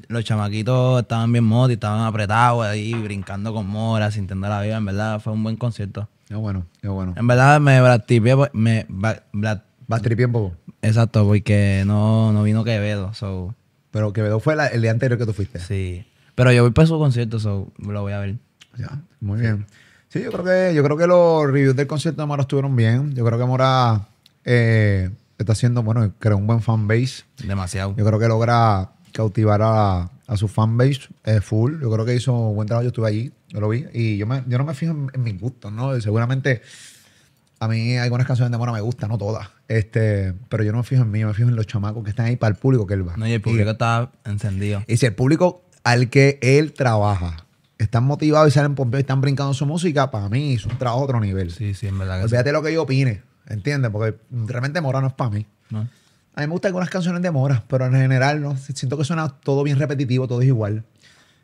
los chamaquitos estaban bien y estaban apretados ahí, brincando con moras, sintiendo la vida. En verdad, fue un buen concierto. Es bueno, es bueno. En verdad, me blastripié, pues, me un poco. Exacto, porque no, no vino Quevedo, so. Pero Quevedo fue el día anterior que tú fuiste. Sí. Pero yo voy para su concierto, so lo voy a ver. Ya, muy bien. Sí, yo creo que, yo creo que los reviews del concierto de Mora estuvieron bien. Yo creo que Mora eh, está haciendo, bueno, creo un buen fanbase. Demasiado. Yo creo que logra cautivar a, a su fanbase eh, full. Yo creo que hizo un buen trabajo. Yo estuve allí, yo lo vi. Y yo, me, yo no me fijo en, mis gustos, ¿no? Seguramente a mí algunas canciones de Mora me gusta no todas. Este, pero yo no me fijo en mí, me fijo en los chamacos que están ahí para el público que él va. No, y el público está encendido. Y si el público al que él trabaja están motivados y salen pompeos y están brincando su música, para mí es un trabajo otro nivel. Sí, sí, en verdad. Olvídate lo que yo opine, ¿entiendes? Porque realmente Mora no es para mí. No. A mí me gustan algunas canciones de moras, pero en general no. Siento que suena todo bien repetitivo, todo es igual.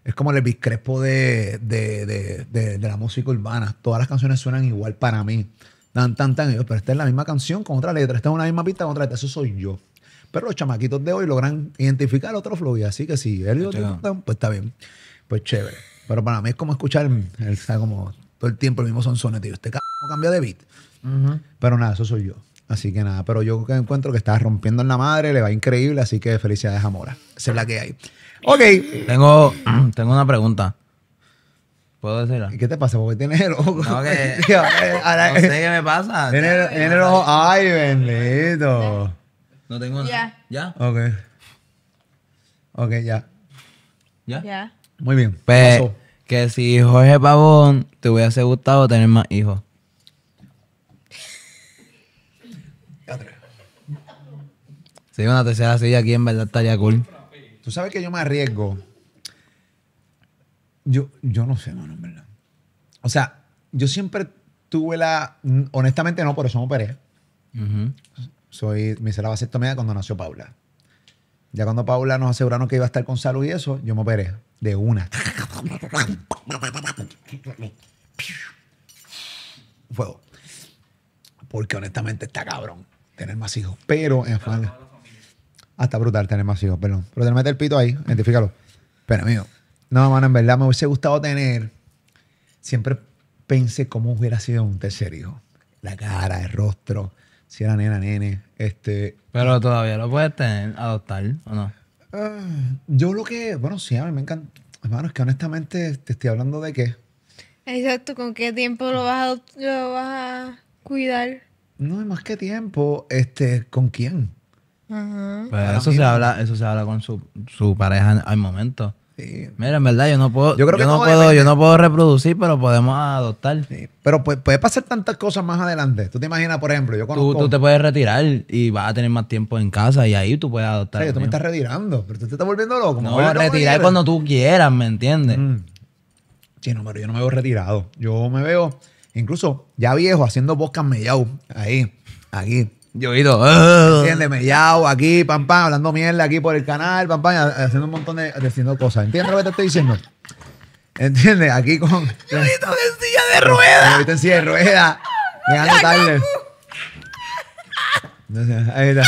Es como el biscrepo de, de, de, de, la música urbana. Todas las canciones suenan igual para mí. Tan, tan, tan. Pero está en la misma canción con otra letra. está en una misma pista con otra letra. Eso soy yo. Pero los chamaquitos de hoy logran identificar otro flow. Y así que si él pues está bien. Pues chévere. Pero para mí es como escuchar el, como todo el tiempo el mismo sonsonete. Este cambia de beat. Pero nada, eso soy yo. Así que nada, pero yo que encuentro que está rompiendo en la madre, le va increíble, así que felicidades a Mora. Esa es la que hay. Ok. Tengo, tengo una pregunta. ¿Puedo decirla? ¿Qué te pasa? Porque tienes el ojo. No, eh, sé qué me pasa. tiene el, ojo. Ay, bendito. No tengo nada. ¿Ya? Ok. Ok, ya. ¿Ya? Ya. Muy bien. Pero pues, que si Jorge Pavón te hubiese gustado tener más hijos. Si una tercera silla aquí en verdad estaría cool. Tú sabes que yo me arriesgo. Yo, yo no sé, mano, en verdad. O sea, yo siempre tuve la. Honestamente, no, por eso me operé. Soy, me hice la vasectomía cuando nació Paula. Ya cuando Paula nos aseguraron que iba a estar con salud y eso, yo me operé de una. Fuego. Porque honestamente está cabrón tener más hijos. Pero en hasta brutal tener más hijos, perdón. Pero te meter el pito ahí, identifícalo. Pero amigo, No, hermano, en verdad me hubiese gustado tener. Siempre pensé cómo hubiera sido un tercer hijo. La cara, el rostro, si era nena, nene. Este. Pero todavía lo puedes tener, adoptar, ¿o no? Ah, yo lo que. Bueno, sí, a mí me encanta. Hermano, es que honestamente te estoy hablando de qué. Exacto, ¿con qué tiempo lo vas a, cuidar? No, más que tiempo, este, ¿con quién? Pues eso se, habla, eso se habla con su, su pareja al momento. Sí. Mira, en verdad yo no puedo, yo, no puedo, yo no puedo reproducir, pero podemos adoptar. Pero puede, pasar tantas cosas más adelante. Tú te imaginas, por ejemplo, yo conozco... Tú, te puedes retirar y vas a tener más tiempo en casa y ahí tú puedes adoptar. tú me estás retirando, pero tú te estás volviendo loco. No, retirar cuando tú quieras, ¿me entiendes? Mm. Sí, no, pero yo no me veo retirado. Yo me veo, incluso ya viejo, haciendo en mellao, ahí, aquí. Yo he ido, ah". aquí, pam, pam, hablando mierda aquí por el canal, pam, pam, haciendo un montón de haciendo cosas. ¿Entiendes lo que te estoy diciendo? ¿Entiendes? Aquí con. Yo he en silla de rueda! Yo he en silla de rueda. Llegando tarde. Ahí está.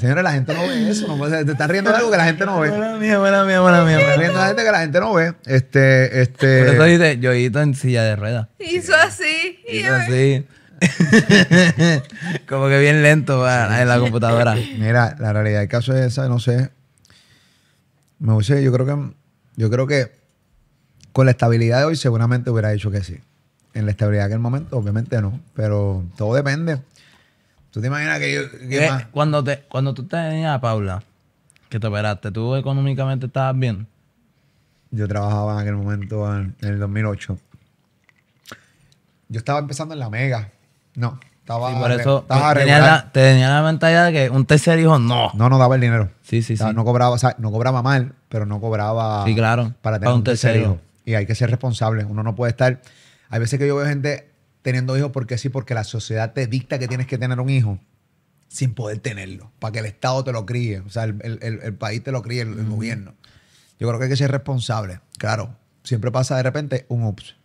señores, la gente no ve eso. No, Te riendo de algo que la gente no ve. Buena mía, buena mía, buena mía. estás riendo de algo que la gente no ve. Este, este. Por eso dice, en silla de rueda. Hizo así. Hizo así. Como que bien lento en la computadora. Mira, la realidad del caso es esa, no sé. Me gusta, yo creo que yo creo que con la estabilidad de hoy seguramente hubiera dicho que sí. En la estabilidad de aquel momento, obviamente no. Pero todo depende. ¿Tú te imaginas que yo... Eh, cuando, te, cuando tú tenías a Paula, que te operaste, ¿tú económicamente estabas bien? Yo trabajaba en aquel momento, en el 2008. Yo estaba empezando en la Mega. No, estaba. por eso tenía la, ventaja de que un tercer hijo no. No, no daba el dinero. Sí, sí, sí. No cobraba, o sea, no cobraba mal, pero no cobraba. claro. Para tener un tercer hijo. Y hay que ser responsable. Uno no puede estar. Hay veces que yo veo gente teniendo hijos porque sí, porque la sociedad te dicta que tienes que tener un hijo sin poder tenerlo, para que el Estado te lo críe, o sea, el, país te lo críe, el, gobierno. Yo creo que hay que ser responsable. Claro, siempre pasa de repente un ups.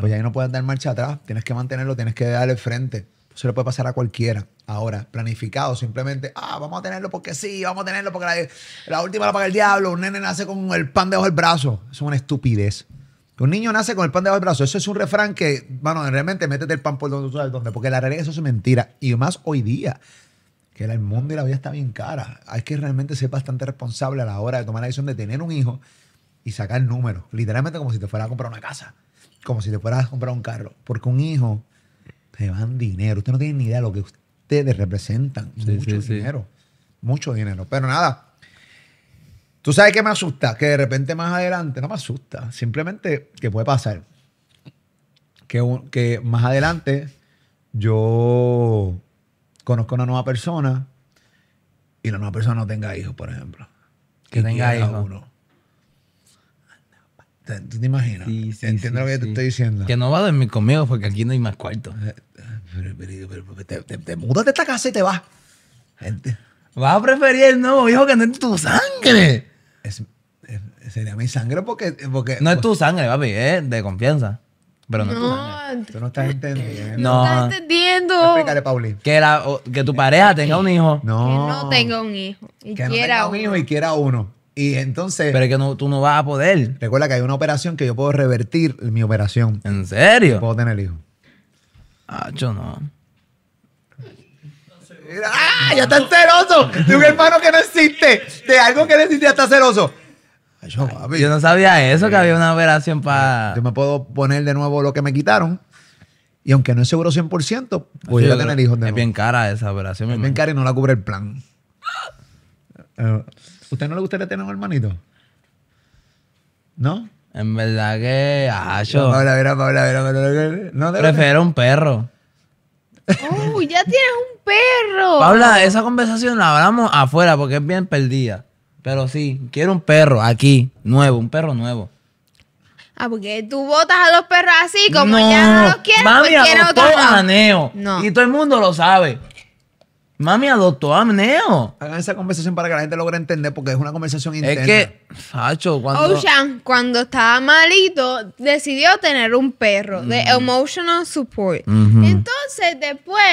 Pues ahí no puedes dar marcha atrás, tienes que mantenerlo, tienes que darle frente. Eso le puede pasar a cualquiera. Ahora, planificado, simplemente, ah, vamos a tenerlo porque sí, vamos a tenerlo porque la, última la paga el diablo, un nene nace con el pan debajo del brazo. Eso es una estupidez. Un niño nace con el pan debajo del brazo. Eso es un refrán que, bueno, realmente métete el pan por donde tú sabes dónde, porque la realidad eso es mentira. Y más hoy día, que el mundo y la vida está bien cara. Hay que realmente ser bastante responsable a la hora de tomar la decisión de tener un hijo y sacar el número. Literalmente como si te fuera a comprar una casa como si te fueras a comprar un carro. Porque un hijo te van dinero. Usted no tiene ni idea de lo que ustedes representan. mucho dinero. Mucho dinero. Pero nada. Tú sabes que me asusta, que de repente más adelante, no me asusta, simplemente que puede pasar. Que, más adelante yo conozco una nueva persona y la nueva persona no tenga hijos, por ejemplo. Que tenga hijos. uno. ¿Tú te imaginas? Sí, sí, Entiendo lo que te estoy diciendo. Que no va a dormir conmigo porque aquí no hay más cuarto. Eh, pero, pero, te, te, mudas de esta casa y te vas. Vas a preferir el nuevo hijo que no es tu sangre. sería mi sangre porque, porque. No es pues tu sangre, papi, es de confianza. Pero no, no tú no estás entendiendo. No, estás entendiendo. Explícale, Que, la, que tu pareja tenga un hijo. No. Que no tenga un hijo. que no tenga un hijo y quiera uno. Y entonces. Pero es que tú no vas a poder. Recuerda que hay una operación que yo puedo revertir mi operación. ¿En serio? Puedo tener hijo. Ah, yo no. ¡Ah! ¡Ya está celoso! De un hermano que no existe. De algo que no existe, ya está celoso. yo, no sabía eso, que había una operación para. Yo me puedo poner de nuevo lo que me quitaron. Y aunque no es seguro 100%, voy a tener hijos de nuevo. Es bien cara esa operación. Es bien cara y no la cubre el plan. Ah. ¿Usted no le gustaría tener un hermanito? ¿No? En verdad que. Acho. Paula, mira, mira, Prefiero un perro. ¡Uy, ya tienes un perro! Paula, esa conversación la hablamos afuera porque es bien perdida. Pero sí, quiero un perro aquí, nuevo, un perro nuevo. Ah, porque tú votas a los perros así, como ya no los quieres, mami, pues otro. Y todo el mundo lo sabe. Mami, adoptó amneo. Hagan esa conversación para que la gente logre entender, porque es una conversación interna. Es que, Facho, cuando. Ocean, cuando estaba malito, decidió tener un perro de emotional support. Entonces, después,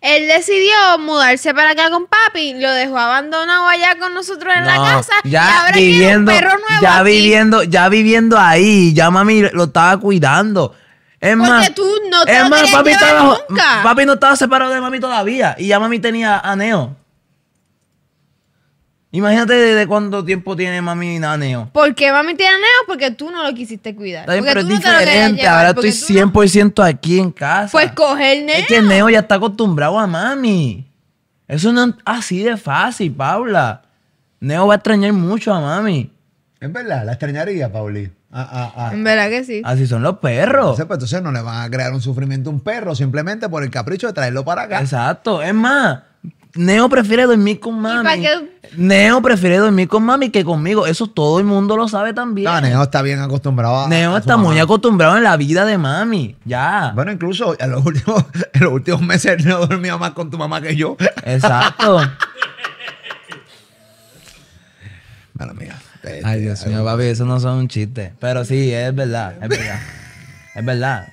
él decidió mudarse para acá con papi, lo dejó abandonado allá con nosotros en la casa. Ya viviendo, un perro nuevo. Ya viviendo, ya viviendo ahí, ya mami lo estaba cuidando. Es más, tú no papi, no estaba separado de mami todavía. Y ya mami tenía a Neo. Imagínate desde cuánto tiempo tiene mami a Neo. ¿Por qué mami tiene a Neo? Porque tú no lo quisiste cuidar. Está bien, pero es diferente. Ahora estoy 100% aquí en casa. Pues coger Neo. Es que Neo ya está acostumbrado a mami. Eso no es así de fácil, Paula. Neo va a extrañar mucho a mami. En verdad, la extrañaría, Pauli. Ah, ah, ah. En verdad que sí. Así son los perros. Pues, entonces, no le van a crear un sufrimiento a un perro simplemente por el capricho de traerlo para acá. Exacto. Es más, Neo prefiere dormir con mami. Neo prefiere dormir con mami que conmigo. Eso todo el mundo lo sabe también. No, Neo está bien acostumbrado a. Neo está muy acostumbrado en la vida de mami. Ya. Bueno, incluso en los últimos, los últimos meses Neo dormía más con tu mamá que yo. Exacto. Bueno, mía. Ay, Dios mío, papi, eso no son un chiste. Pero sí, es verdad, es verdad. es verdad.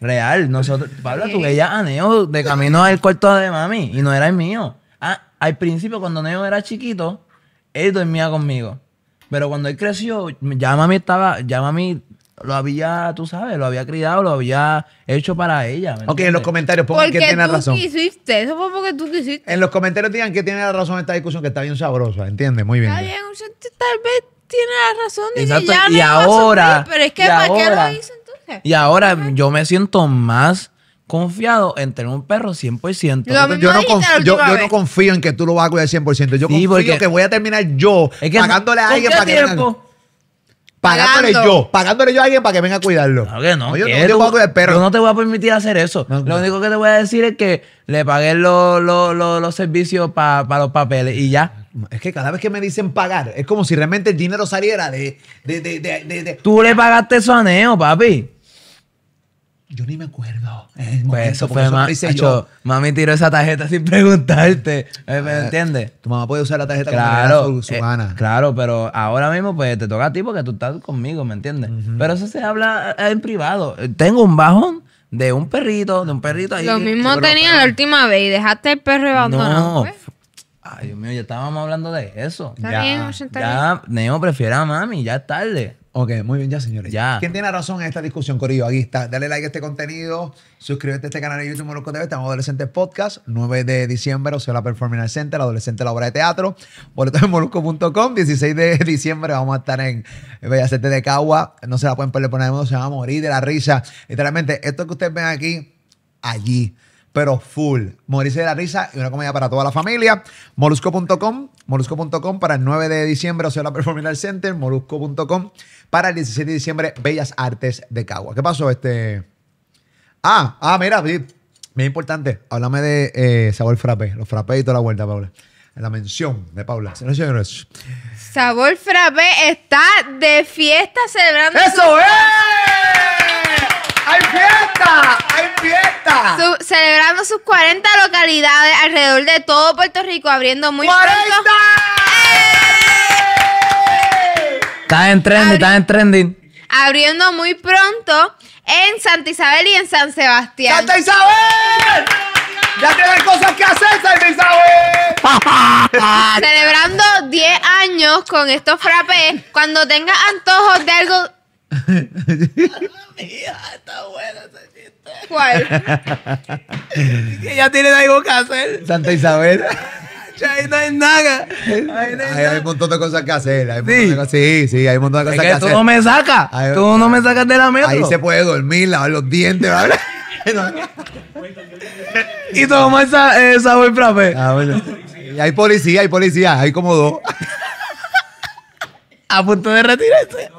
Real, nosotros. Pablo, tú ella a Neo de camino al cuarto de mami y no era el mío. Ah, al principio, cuando Neo era chiquito, él dormía conmigo. Pero cuando él creció, ya mami estaba, ya mami lo había, tú sabes, lo había criado, lo había hecho para ella. ok, en los comentarios pongan porque que tiene tú razón. Quisiste, eso fue porque tú quisiste. En los comentarios digan que tiene la razón esta discusión que está bien sabrosa, ¿entiendes? Muy bien. Está bien, tal vez tiene la razón de Exacto. ya y ahora, pero es que ¿para qué lo hizo entonces? Y ahora yo me siento más confiado en tener un perro 100%. Yo, yo, no confío, yo, yo no, confío en que tú lo vas a cuidar 100%. Yo confío que voy a terminar yo pagándole a alguien para que... Pagándole yo, pagándole yo a alguien para que venga a cuidarlo. No, que no. yo, no, te voy a permitir hacer eso. Lo único que te voy a decir es que le pagué los servicios para los papeles y ya. Es que cada vez que me dicen pagar, es como si realmente el dinero saliera de. Tú le pagaste eso a Neo, papi. Yo ni me acuerdo. pues eso fue más Mami tiró esa tarjeta sin preguntarte. Eh, ¿Me, ah, entiendes? Tu mamá puede usar la tarjeta claro, eh, su, Claro, pero ahora mismo pues te toca a ti porque tú estás conmigo, ¿me entiendes? Pero eso se habla eh, en privado. Tengo un bajón de un perrito, de un perrito ahí. Lo mismo tenía la última vez y dejaste el perro abandonado. No. Ay, Dios mío, ya estábamos hablando de eso. Está ya, ya, Neo prefiere a mami, ya es tarde. Ok, muy bien, ya señores. ¿Quién tiene razón en esta discusión, Corillo? Aquí está. Dale like a este contenido, suscríbete a este canal de YouTube Morocco TV, estamos Adolescentes Podcast, 9 de diciembre, o sea, la Performing Arts Center, Adolescente la obra de teatro, boletos en molusco.com, 16 de diciembre vamos a estar en Bellacete de Cagua, no se la pueden poner se va a morir de la risa. Literalmente, esto que ustedes ven aquí, allí pero full. Morirse de la risa y una comedia para toda la familia. Molusco.com, molusco.com para el 9 de diciembre, o sea, la Performing Arts Center, molusco.com para el 17 de diciembre, Bellas Artes de Cagua. ¿Qué pasó? Este. Ah, ah, mira, bien importante. Háblame de eh, sabor Frape. los frappés y toda la vuelta, Paula. La mención de Paula. Sabor Frape está de fiesta celebrando. ¡Eso es! ¡Hay fiesta! celebrando sus 40 localidades alrededor de todo Puerto Rico, abriendo muy pronto. ¡40! ¡Eh! Estás en trending, estás en trending. Abriendo muy pronto en Santa Isabel y en San Sebastián. ¡Santa Isabel! ¡Ya tienen cosas que hacer, Santa Isabel! Celebrando 10 años con estos frappés. Cuando tengas antojos de algo Mía, está buena esa chiste. ¿Cuál? que ya tienen algo que hacer. Santa Isabel. Ahí no hay nada. Ahí hay, un montón de cosas que hacer. Hay sí. sí, sí, hay un montón de cosas es que, hacer. tú No me sacas. tú no me sacas de la mesa. Ahí se puede dormir, lavar los dientes, ¿vale? y tomar esa, esa buen Ah, bueno. Hay policía, hay policía, hay como dos. A punto de retirarse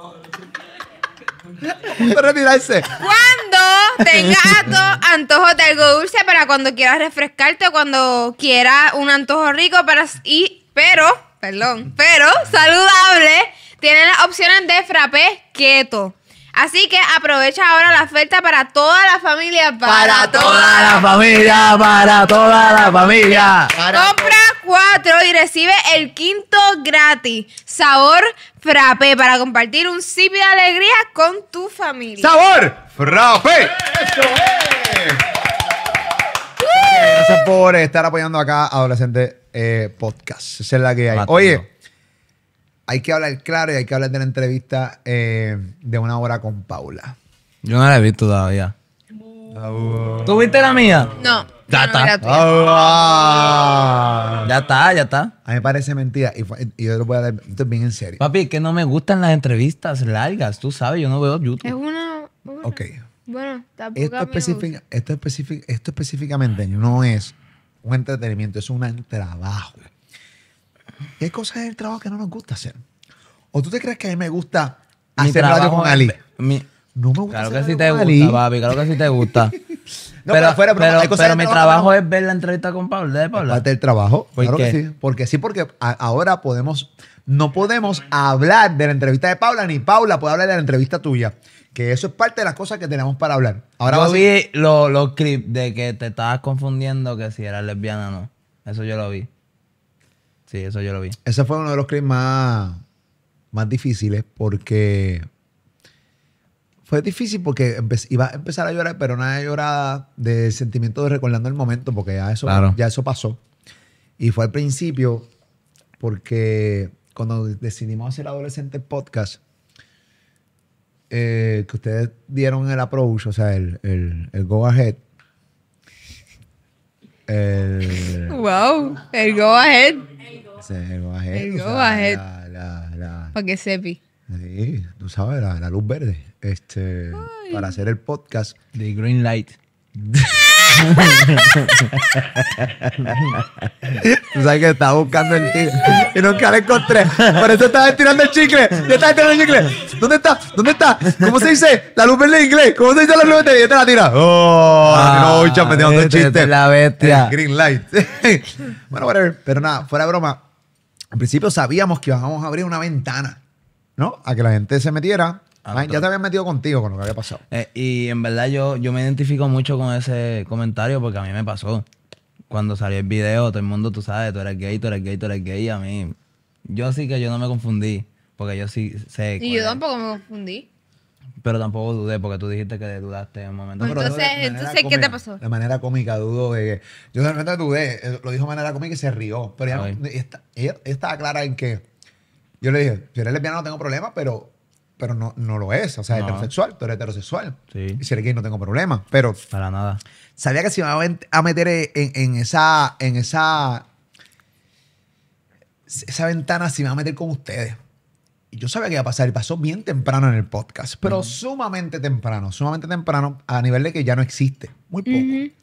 retirarse. Cuando tengas antojo de algo dulce para cuando quieras refrescarte o cuando quieras un antojo rico para y pero, perdón, pero saludable, tiene las opciones de frappé keto. Así que aprovecha ahora la oferta para toda la familia. Para, toda, la familia, para toda la familia. Compra cuatro y recibe el quinto gratis. Sabor Frappé para compartir un sip de alegría con tu familia. ¡Sabor! ¡Frappé! ¡Eso es! Gracias por estar apoyando acá Adolescente eh, Podcast. Esa es la que hay. Oye, hay que hablar claro y hay que hablar de la entrevista eh, de una hora con Paula. Yo no la he visto todavía. ¿Tuviste la mía? No. Ya está. ya está, ya está. A mí me parece mentira. Y, yo lo voy a dar bien en serio. Papi, que no me gustan las entrevistas largas. Tú sabes, yo no veo YouTube. Es una. Ok. Bueno, Esto, esto, esto específicamente no es un entretenimiento, es un trabajo. qué hay cosas del trabajo que no nos gusta hacer. ¿O tú te crees que a mí me gusta hacer radio con Ali? No me gusta. Claro que sí te gusta, papi, claro que sí te gusta. pero, afuera, pero, mi trabajo es ver la entrevista con Paula. ¿de Paula. Parte del trabajo. claro que sí. Porque sí, porque ahora podemos, no podemos hablar de la entrevista de Paula, ni Paula puede hablar de la entrevista tuya. Que eso es parte de las cosas que tenemos para hablar. yo vi los clips de que te estabas confundiendo que si eras lesbiana o no. Eso yo lo vi. Sí, eso yo lo vi. Ese fue uno de los clips más, más difíciles porque fue difícil porque iba a empezar a llorar, pero una llorada de sentimiento de recordando el momento, porque ya eso, ya eso pasó. Y fue al principio, porque cuando decidimos hacer Adolescente Podcast, eh, que ustedes dieron el approach, o sea, el, el, go ahead. El, wow, el go ahead. El go ahead. El go ahead. Para que Sí, tú sabes, la, luz verde. Este, para hacer el podcast. The Green Light. Tú sabes que estaba buscando el ti. y nunca lo encontré. Por eso estaba tirando el chicle. chicle. ¿Dónde está? ¿Dónde está? ¿Cómo se dice? La luz verde en inglés. ¿Cómo se dice la luz verde? Y te la tira. ¡Oh! Ah, no, me el chiste. La bestia. green light. bueno, whatever. Pero nada, fuera de broma. Al principio sabíamos que íbamos a abrir una ventana ¿no? A que la gente se metiera. Ah, ya te habían metido contigo con lo que había pasado. Eh, y en verdad yo, yo me identifico mucho con ese comentario porque a mí me pasó. Cuando salió el video, todo el mundo, tú sabes, tú eres gay, tú eres gay, tú eres gay. A mí, yo sí que yo no me confundí. Porque yo sí sé. Y yo tampoco me confundí. Pero tampoco dudé, porque tú dijiste que dudaste en un momento. entonces, entonces ¿qué te pasó? De manera cómica, dudo de Yo de repente dudé, eh, lo dijo de manera cómica y se rió. Pero estaba clara en que yo le dije, si eres lesbiana no tengo problema, pero, pero no, no lo es. O sea, heterosexual, tú eres heterosexual. Y si eres gay no tengo problema, pero... Para nada. Sabía que si me iba a meter en, esa... En esa esa ventana se iba a meter con ustedes. Y yo sabía que iba a pasar y pasó bien temprano en el podcast, pero sumamente temprano, sumamente temprano a nivel de que ya no existe, muy poco.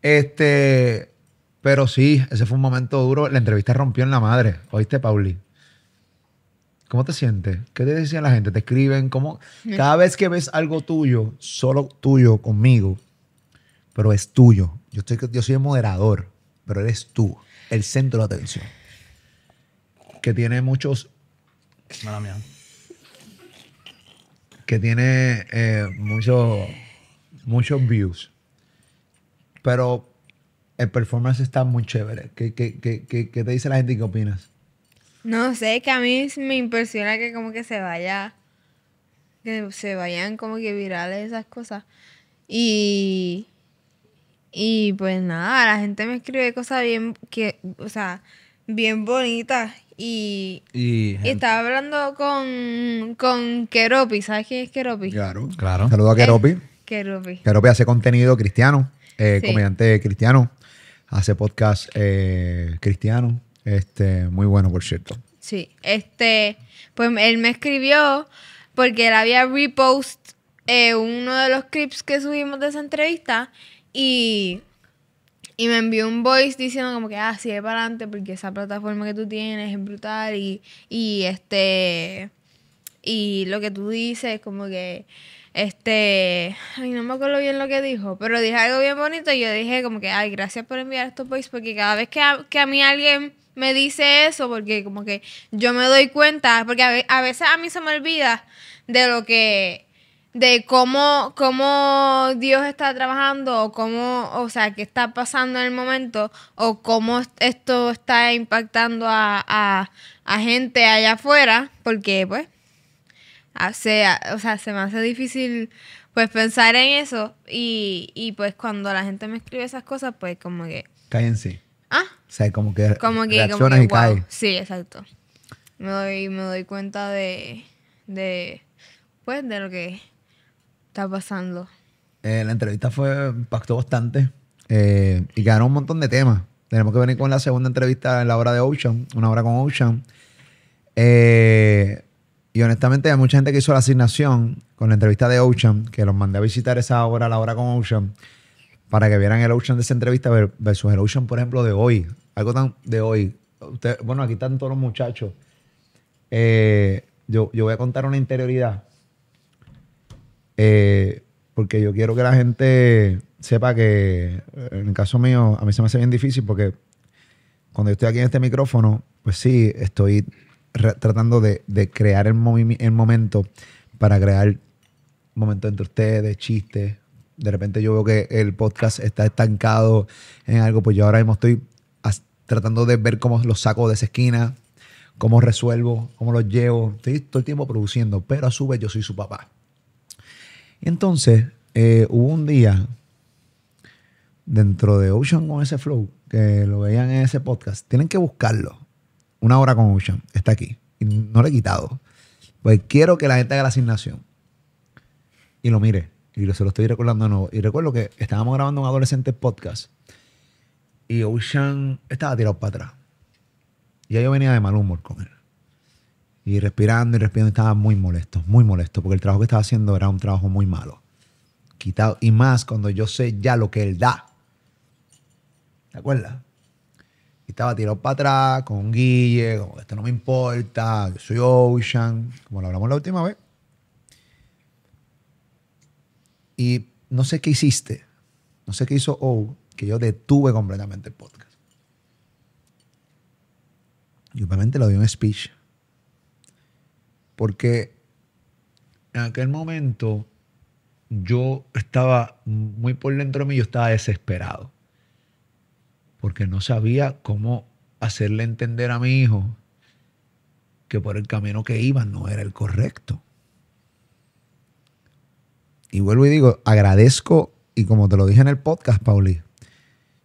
Este, pero sí, ese fue un momento duro. La entrevista rompió en la madre, ¿oíste, Pauli? ¿Cómo te sientes? ¿Qué te decían la gente? ¿Te escriben? ¿Cómo? Cada vez que ves algo tuyo, solo tuyo conmigo, pero es tuyo. Yo, estoy, yo soy el moderador, pero eres tú, el centro de atención. Que tiene muchos... Que tiene eh, muchos views. Pero el performance está muy chévere. ¿Qué, qué te dice la gente y qué opinas? No sé, que a mí me impresiona que como que se vaya, que se vayan como que virales esas cosas. Y, y pues nada, la gente me escribe cosas bien, que, o sea, bien bonitas. Y, y, estaba hablando con, con Keropi, ¿sabes quién es Keropi? Claro, claro. Saludo a Keropi. Keropi. Keropi hace contenido cristiano, eh, comediante cristiano, hace podcast eh, cristiano. Este, muy bueno, por cierto. Sí, este, pues él me escribió porque él había repost eh, uno de los clips que subimos de esa entrevista y, y me envió un voice diciendo como que, ah, sigue para adelante porque esa plataforma que tú tienes es brutal y, y este, y lo que tú dices como que este, ay, no me acuerdo bien lo que dijo, pero dije algo bien bonito y yo dije como que, ay, gracias por enviar estos voice porque cada vez que a mí alguien me dice eso porque como que yo me doy cuenta, porque a, veces a mí se me olvida de lo que de cómo, Dios está trabajando o cómo, o sea, qué está pasando en el momento o cómo esto está impactando a, gente allá afuera, porque pues, hace, o sea, se me hace difícil pues pensar en eso y, y pues cuando la gente me escribe esas cosas, pues como que... Cállense. ¿Ah? como que, como Sí, exacto. Me doy, cuenta de, pues, de lo que está pasando. Eh, la entrevista fue, impactó bastante eh, y ganó un montón de temas. Tenemos que venir con la segunda entrevista en la hora de Ocean, una hora con Ocean. Eh, y honestamente hay mucha gente que hizo la asignación con la entrevista de Ocean, que los mandé a visitar esa hora, la hora con Ocean para que vieran el Ocean de esa entrevista versus el Ocean, por ejemplo, de hoy. Algo tan de hoy. bueno, aquí están todos los muchachos. Eh, yo, yo, voy a contar una interioridad. Eh, porque yo quiero que la gente sepa que, eh, en el caso mío, a mí se me hace bien difícil porque cuando estoy aquí en este micrófono, pues sí, estoy tratando de, crear el momento para crear momentos entre ustedes, chistes, de repente yo veo que el podcast está estancado en algo, pues yo ahora mismo estoy tratando de ver cómo los saco de esa esquina, cómo resuelvo, cómo lo llevo. Estoy todo el tiempo produciendo, pero a su vez yo soy su papá. entonces eh, hubo un día dentro de Ocean con ese flow, que lo veían en ese podcast, tienen que buscarlo. Una hora con Ocean, está aquí. Y no lo he quitado. Pues quiero que la gente haga la asignación y lo mire. Y se lo estoy recordando de nuevo. Y recuerdo que estábamos grabando un adolescente podcast y Ocean estaba tirado para atrás. Y yo venía de mal humor con él. Y respirando y respirando estaba muy molesto, muy molesto, porque el trabajo que estaba haciendo era un trabajo muy malo. Quitado. Y más cuando yo sé ya lo que él da. ¿Te acuerdas? estaba tirado para atrás con Guille, como esto no me importa, yo soy Ocean, como lo hablamos la última vez. Y no sé qué hiciste, no sé qué hizo O, que yo detuve completamente el podcast. Y obviamente le doy un speech. Porque en aquel momento yo estaba muy por dentro de mí, yo estaba desesperado. Porque no sabía cómo hacerle entender a mi hijo que por el camino que iba no era el correcto. Y vuelvo y digo, agradezco, y como te lo dije en el podcast, Pauli,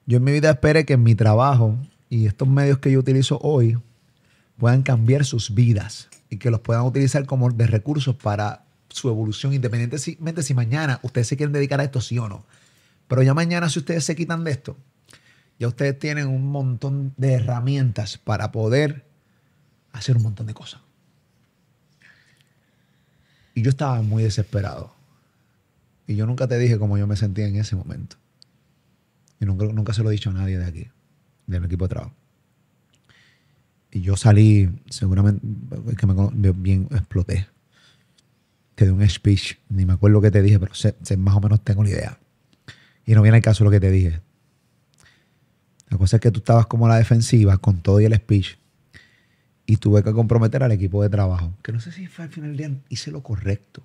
yo en mi vida esperé que mi trabajo y estos medios que yo utilizo hoy puedan cambiar sus vidas y que los puedan utilizar como de recursos para su evolución, independientemente si mañana ustedes se quieren dedicar a esto, sí o no. Pero ya mañana, si ustedes se quitan de esto, ya ustedes tienen un montón de herramientas para poder hacer un montón de cosas. Y yo estaba muy desesperado. Y yo nunca te dije cómo yo me sentía en ese momento. Y nunca, se lo he dicho a nadie de aquí, del equipo de trabajo. Y yo salí, seguramente, que me exploté. Te di un speech, ni me acuerdo qué te dije, pero más o menos tengo la idea. Y no viene al caso lo que te dije. La cosa es que tú estabas como la defensiva con todo y el speech. Y tuve que comprometer al equipo de trabajo. Que no sé si fue al final del día hice lo correcto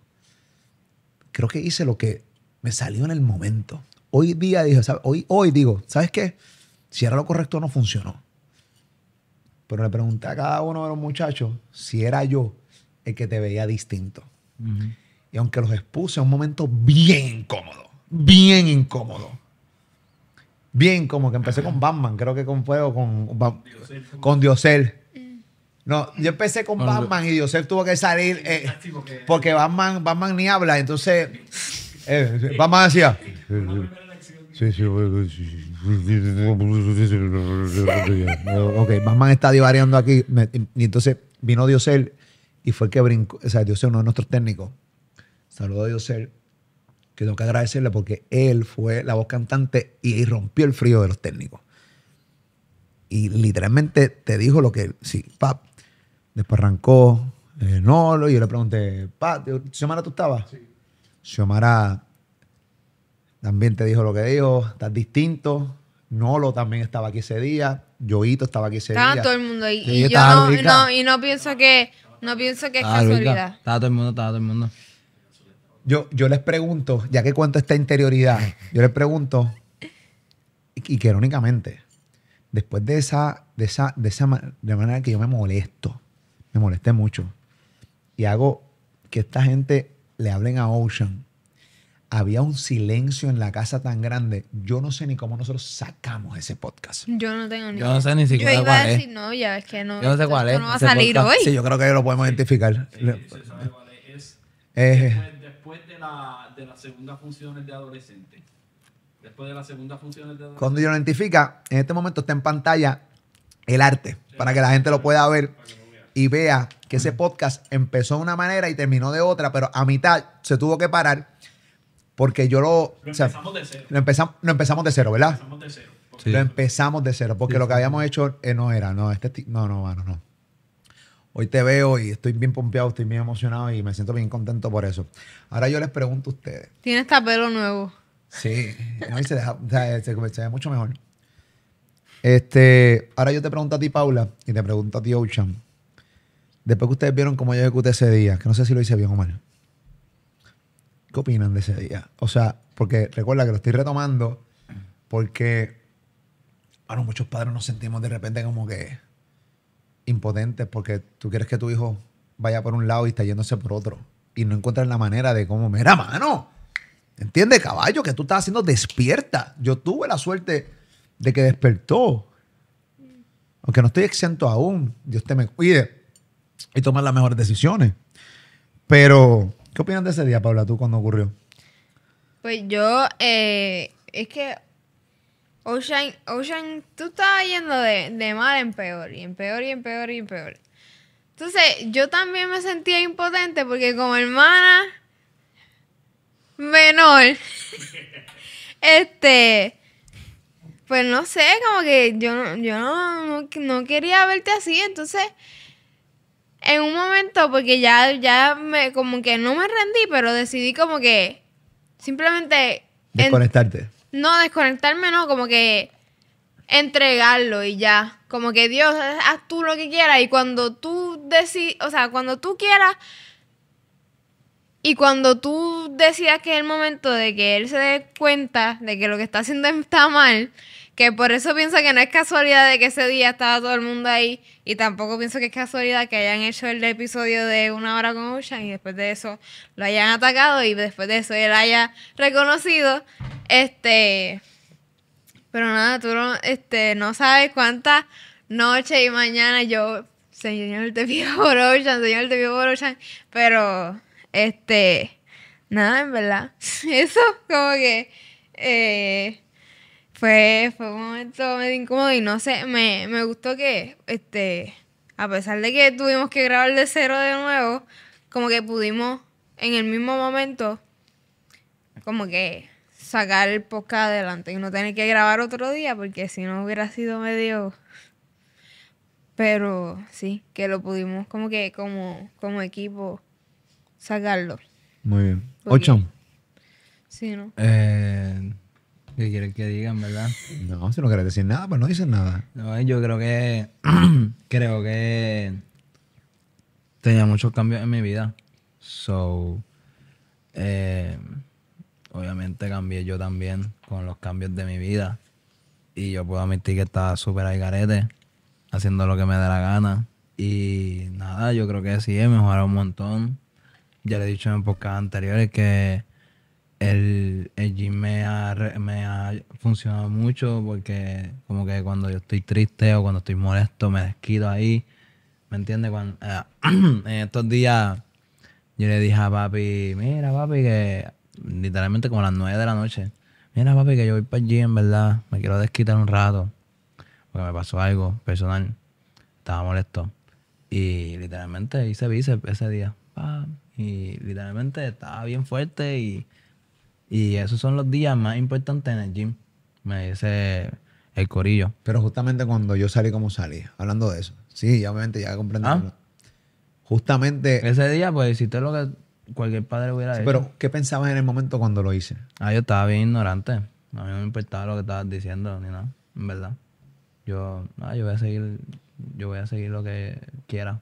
creo que hice lo que me salió en el momento. Hoy día dije, Hoy, hoy digo, ¿sabes qué? Si era lo correcto no funcionó. Pero le pregunté a cada uno de los muchachos si era yo el que te veía distinto. Y aunque los expuse a un momento bien incómodo, bien incómodo. Bien como que empecé con Batman, creo que con Fuego, con, con Con Diosel no, yo empecé con Batman y Diosel tuvo que salir eh, porque Batman, Batman ni habla. Entonces, eh, Batman decía. Sí, sí, ok, Batman está divariando aquí. Y entonces vino Diosel y fue que brincó. O sea, Diosel, uno de nuestros técnicos. saludó a Diosel, que tengo que agradecerle porque él fue la voz cantante y rompió el frío de los técnicos y literalmente te dijo lo que, sí, pap, Después arrancó eh, Nolo y yo le pregunté, pa, ¿Xiomara tú estabas? Sí. Xiomara también te dijo lo que dijo, estás distinto. Nolo también estaba aquí ese día, Yoito estaba aquí ese día. Estaba todo el mundo Y, yo no, y no pienso que, no pienso que es casualidad. Estaba todo el mundo, estaba todo el mundo. Yo, yo les pregunto, ya que cuento esta interioridad, yo les pregunto, y, que irónicamente, después de esa, de esa, de esa de manera que yo me molesto, me molesté mucho. Y hago que esta gente le hablen a Ocean. Había un silencio en la casa tan grande. Yo no sé ni cómo nosotros sacamos ese podcast. Yo no tengo ni Yo no sé ni siquiera yo iba a No, ya es que no. Yo no sé cuál es. No va a salir hoy. Sí, yo creo que lo podemos identificar. después, de, la, de las segundas funciones de adolescente. Después de las segunda funciones de adolescente. Cuando yo lo identifica, en este momento está en pantalla el arte, para que la gente lo pueda ver y vea que ese podcast empezó de una manera y terminó de otra, pero a mitad se tuvo que parar porque yo lo... Lo empezamos de cero. Lo empezamos, de cero, ¿verdad? Lo empezamos de cero. Lo empezamos de cero, porque lo que habíamos hecho eh, no era, no, este no, no, no. Hoy te veo y estoy bien pompeado, estoy bien emocionado y me siento bien contento por eso. Ahora yo les pregunto a ustedes. ¿Tienes tapelo nuevo? Sí, no, se, ve mucho mejor. Este, ahora yo te pregunto a ti, Paula, y te pregunto a ti, Ocean. Después que ustedes vieron cómo yo ejecuté ese día, que no sé si lo hice bien o mal. ¿Qué opinan de ese día? O sea, porque recuerda que lo estoy retomando porque, bueno, muchos padres nos sentimos de repente como que impotentes porque tú quieres que tu hijo vaya por un lado y está yéndose por otro. Y no encuentras la manera de cómo, mira, mano, ¿entiendes, caballo? Que tú estás haciendo despierta. Yo tuve la suerte de que despertó. Aunque no estoy exento aún, Dios te me cuide y tomar las mejores decisiones. Pero, ¿qué opinas de ese día, Paula, tú cuando ocurrió? Pues yo, eh, es que Ocean, Ocean, tú estabas yendo de, de mal en peor, y en peor, y en peor, y en peor. Entonces, yo también me sentía impotente porque como hermana menor, este, pues no sé, como que yo, yo no, no quería verte así, entonces en un momento, porque ya, ya me, como que no me rendí, pero decidí como que simplemente... Desconectarte. no, desconectarme no, como que entregarlo y ya. Como que Dios, haz tú lo que quieras y cuando tú decides, o sea, cuando tú quieras y cuando tú decidas que es el momento de que Él se dé cuenta de que lo que está haciendo está mal, que por eso pienso que no es casualidad de que ese día estaba todo el mundo ahí. Y tampoco pienso que es casualidad que hayan hecho el episodio de una hora con Ocean y después de eso lo hayan atacado y después de eso él haya reconocido. Este. Pero nada, tú no, este, no sabes cuántas noches y mañana yo. Señor, te pido por Ocean, señor, te pido por Ocean. Pero. Este. Nada, en verdad. Eso, como que. Eh, fue, fue un momento medio incómodo y no sé, me, me gustó que, este, a pesar de que tuvimos que grabar de cero de nuevo, como que pudimos en el mismo momento, como que sacar el podcast adelante y no tener que grabar otro día, porque si no hubiera sido medio... Pero sí, que lo pudimos como que como, como equipo sacarlo. Muy bien. Ocho. Sí, ¿no? Eh... ¿Qué quieren que digan, verdad? No, si no quieres decir nada, pues no dicen nada. No, yo creo que. creo que. Tenía muchos cambios en mi vida. So. Eh, obviamente cambié yo también con los cambios de mi vida. Y yo puedo admitir que estaba súper al garete, haciendo lo que me da la gana. Y nada, yo creo que sí, he mejorado un montón. Ya le he dicho en épocas anteriores que el, el gym me ha, funcionado mucho porque como que cuando yo estoy triste o cuando estoy molesto me desquito ahí. ¿Me entiendes? Eh, en estos días yo le dije a papi, mira papi que literalmente como a las 9 de la noche, mira papi que yo voy para allí en verdad, me quiero desquitar un rato porque me pasó algo personal, estaba molesto. Y literalmente hice bíceps ese día. Y literalmente estaba bien fuerte y y esos son los días más importantes en el gym, me dice el corillo. Pero justamente cuando yo salí como salí, hablando de eso. Sí, obviamente ya comprendí. Ah. Justamente... Ese día pues hiciste lo que cualquier padre hubiera Pero ¿qué pensabas en el momento cuando lo hice? Ah, yo estaba bien ignorante. A mí no me importaba lo que estabas diciendo ni nada, en verdad. Yo, ah, yo voy a seguir, yo voy a seguir lo que quiera.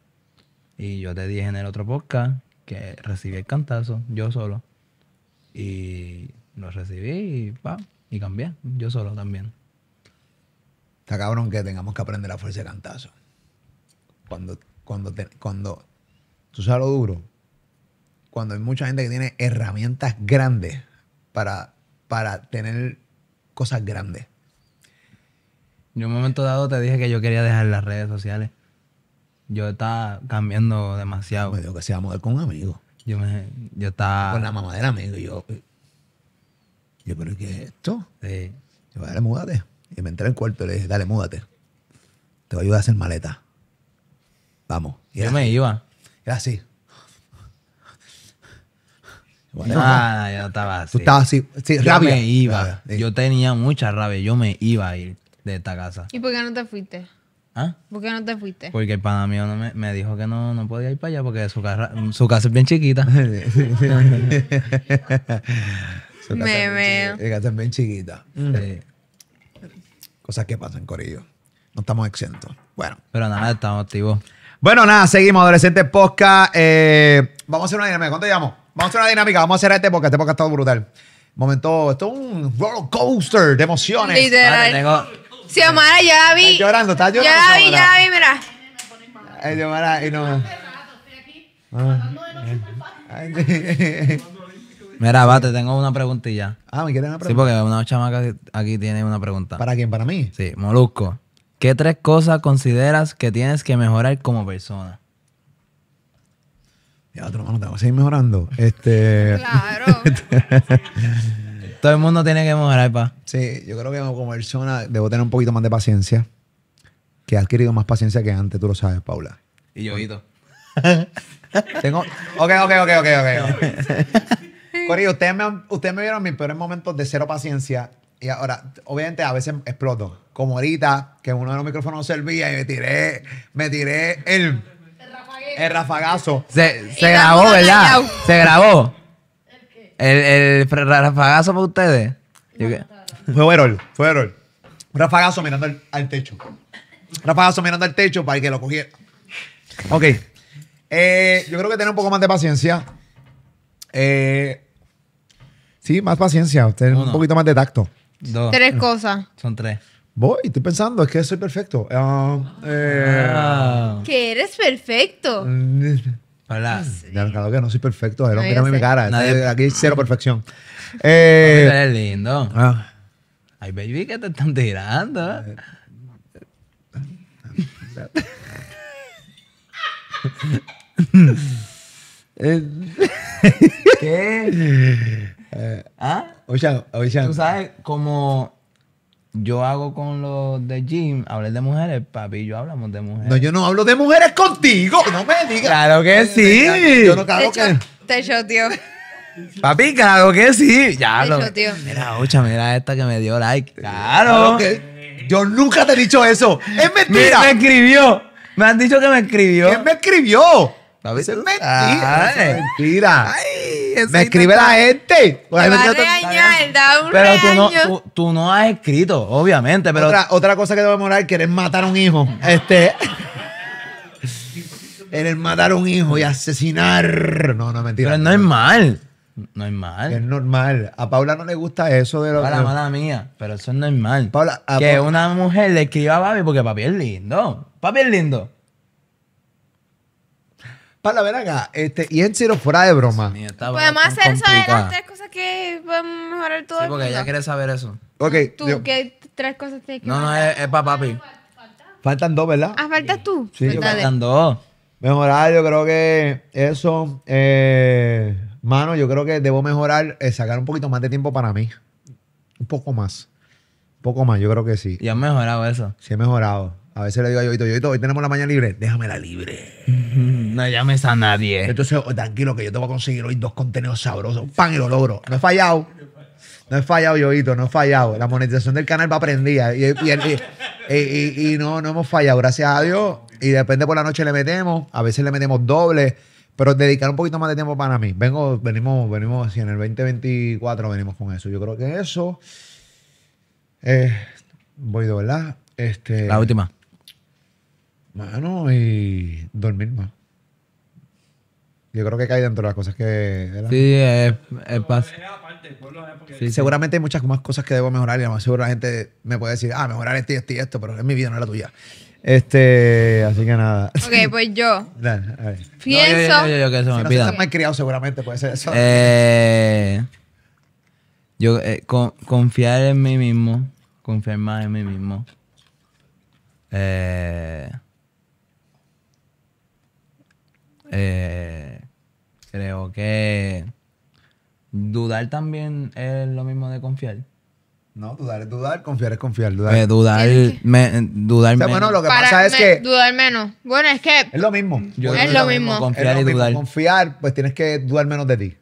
Y yo te dije en el otro podcast que recibí el cantazo, yo solo. Y lo recibí y, pa, y cambié, yo solo también. Está cabrón que tengamos que aprender a fuerza de cantazo. Cuando, cuando, cuando, tú sabes lo duro, cuando hay mucha gente que tiene herramientas grandes para, para tener cosas grandes. en un momento dado te dije que yo quería dejar las redes sociales. Yo estaba cambiando demasiado. Me dijo que se iba mover con un amigo. Yo me, yo estaba. Con la mamadera, amigo. Yo, yo, pero ¿qué es esto? Sí. Yo, dale, múdate. Y me entré al cuarto y le dije, dale, múdate. Te voy a ayudar a hacer maleta. Vamos. Y yo me iba. Era así. Bueno, Nada, yo estaba así. Tú estabas así, sí, yo rabia. me iba. Yo tenía mucha rabia. Yo me iba a ir de esta casa. ¿Y por qué no te fuiste? ¿Ah? ¿Por qué no te fuiste? Porque el pana mío no me, dijo que no, no podía ir para allá porque su casa, su casa es bien chiquita. su casa me es bien chiquita. bien mm. chiquita. Cosas que pasan, Corillo. No estamos exentos. Bueno. Pero nada, estamos activos. Bueno, nada, seguimos, Adolescentes Podcast. Eh, vamos a hacer una dinámica. ¿Cuánto llamo? Vamos a hacer una dinámica. Vamos a hacer este podcast. Este podcast ha estado brutal. Momento, esto es un roller coaster de emociones. Literal. Se ya ya vi. Está llorando, está llorando. Ya la vi, ya vi, mira. Ay, Omar, y no. Ah. Mira, va, te tengo una preguntilla. Ah, ¿me quieren una pregunta? Sí, porque una chamaca aquí tiene una pregunta. ¿Para quién? ¿Para mí? Sí, Molusco. ¿Qué tres cosas consideras que tienes que mejorar como persona? Ya, otro mano, te voy a seguir mejorando. Este. Claro. Todo el mundo tiene que mejorar, pa. Sí, yo creo que como persona debo tener un poquito más de paciencia. Que he adquirido más paciencia que antes, tú lo sabes, Paula. Y yo, Hito. Tengo. Ok, ok, ok, ok, ok. Corillo, ustedes me, ustedes me vieron mis peores momentos de cero paciencia. Y ahora, obviamente, a veces exploto. Como ahorita, que uno de los micrófonos no servía y me tiré, me tiré el, el rafagazo. Se, se grabó, ¿verdad? Se grabó. El, rafagazo para ustedes. Fue un fue un rafagazo mirando al, techo. rafagazo mirando al techo para que lo cogiera. Ok. Eh, yo creo que tener un poco más de paciencia. Eh, sí, más paciencia. Tener un poquito más de tacto. Tres cosas. Son tres. Voy, estoy pensando, es que soy perfecto. Ah, eh, ah. Que eres perfecto. Mm, Hola, ah, Sí. Claro que no soy perfecto. Pero ah. no, mira mi cara. Aquí cero perfección. eh, lindo. Ah. Ay, baby, que te están tirando. Eh. Eh. ¿Qué? oye eh. ¿Ah? Tú sabes, como yo hago con los de gym, hablé de mujeres, papi yo hablamos de mujeres. No, yo no hablo de mujeres contigo, no me digas. Claro que sí. Yo no creo que... Te tío. Papi, claro que sí. Ya lo. Mira, ocha, mira esta que me dio like. Claro. Yo nunca te he dicho eso. Es mentira. Me, me escribió. Me han dicho que me escribió. ¿Quién me escribió? veces es mentira. es mentira. me escribe la gente. va a pero tú no, has escrito, obviamente. otra, otra cosa que te va a morar, querer matar a un hijo. Este. el matar a un hijo y asesinar. No, no, mentira. Pero no, es mal. No es mal. Es normal. A Paula no le gusta eso de lo Para la mala mía, pero eso no es normal. que una mujer le escriba a papi porque papi es lindo. Papi es lindo para ven acá. Este, y en serio, fuera de broma. Podemos hacer eso de las tres cosas que podemos mejorar todo. Sí, porque ya quieres ella quiere saber eso. Ok. Ah, ¿Tú qué tres cosas tienes que No, no, es, para papi. Faltan dos, ¿verdad? Ah, faltas tú. Sí, faltan dos. Mejorar, yo creo que eso. Eh, mano, yo creo que debo mejorar, eh, sacar un poquito más de tiempo para mí. Un poco más. Un poco más, yo creo que sí. ¿Y has mejorado eso? Sí, he mejorado. A veces le digo a Yoito, Yoito, hoy tenemos la mañana libre. Déjamela libre. No llames a nadie. Entonces, oh, tranquilo, que yo te voy a conseguir hoy dos contenidos sabrosos. Pan y lo logro. No he fallado. No he fallado, Yoito, no he fallado. La monetización del canal va prendida. Y, y, no, no hemos fallado, gracias a Dios. Y depende por la noche le metemos, a veces le metemos doble, pero dedicar un poquito más de tiempo para mí. Vengo, venimos, venimos, así. en el 2024 venimos con eso. Yo creo que eso. Eh, voy de verdad. Este, la última. Mano, y dormir más. Yo creo que cae dentro de las cosas que... Sí, es, es Seguramente hay muchas más cosas que debo mejorar y además la gente me puede decir, ah, mejorar este y esto y esto, pero es mi vida, no es la tuya. Este, así que nada. Ok, pues yo Pienso... pienso. No, yo, que me criado, seguramente puede ser eso. Eh, yo, eh, confiar en mí mismo. Confiar más en mí mismo. Eh, eh, creo que dudar también es lo mismo de confiar. No, dudar es dudar, confiar es confiar. Dudar, menos. Bueno, lo que pasa es que. menos. Bueno, es que. lo mismo. es, lo mismo. Confiar y dudar. Confiar, pues tienes que dudar menos de ti.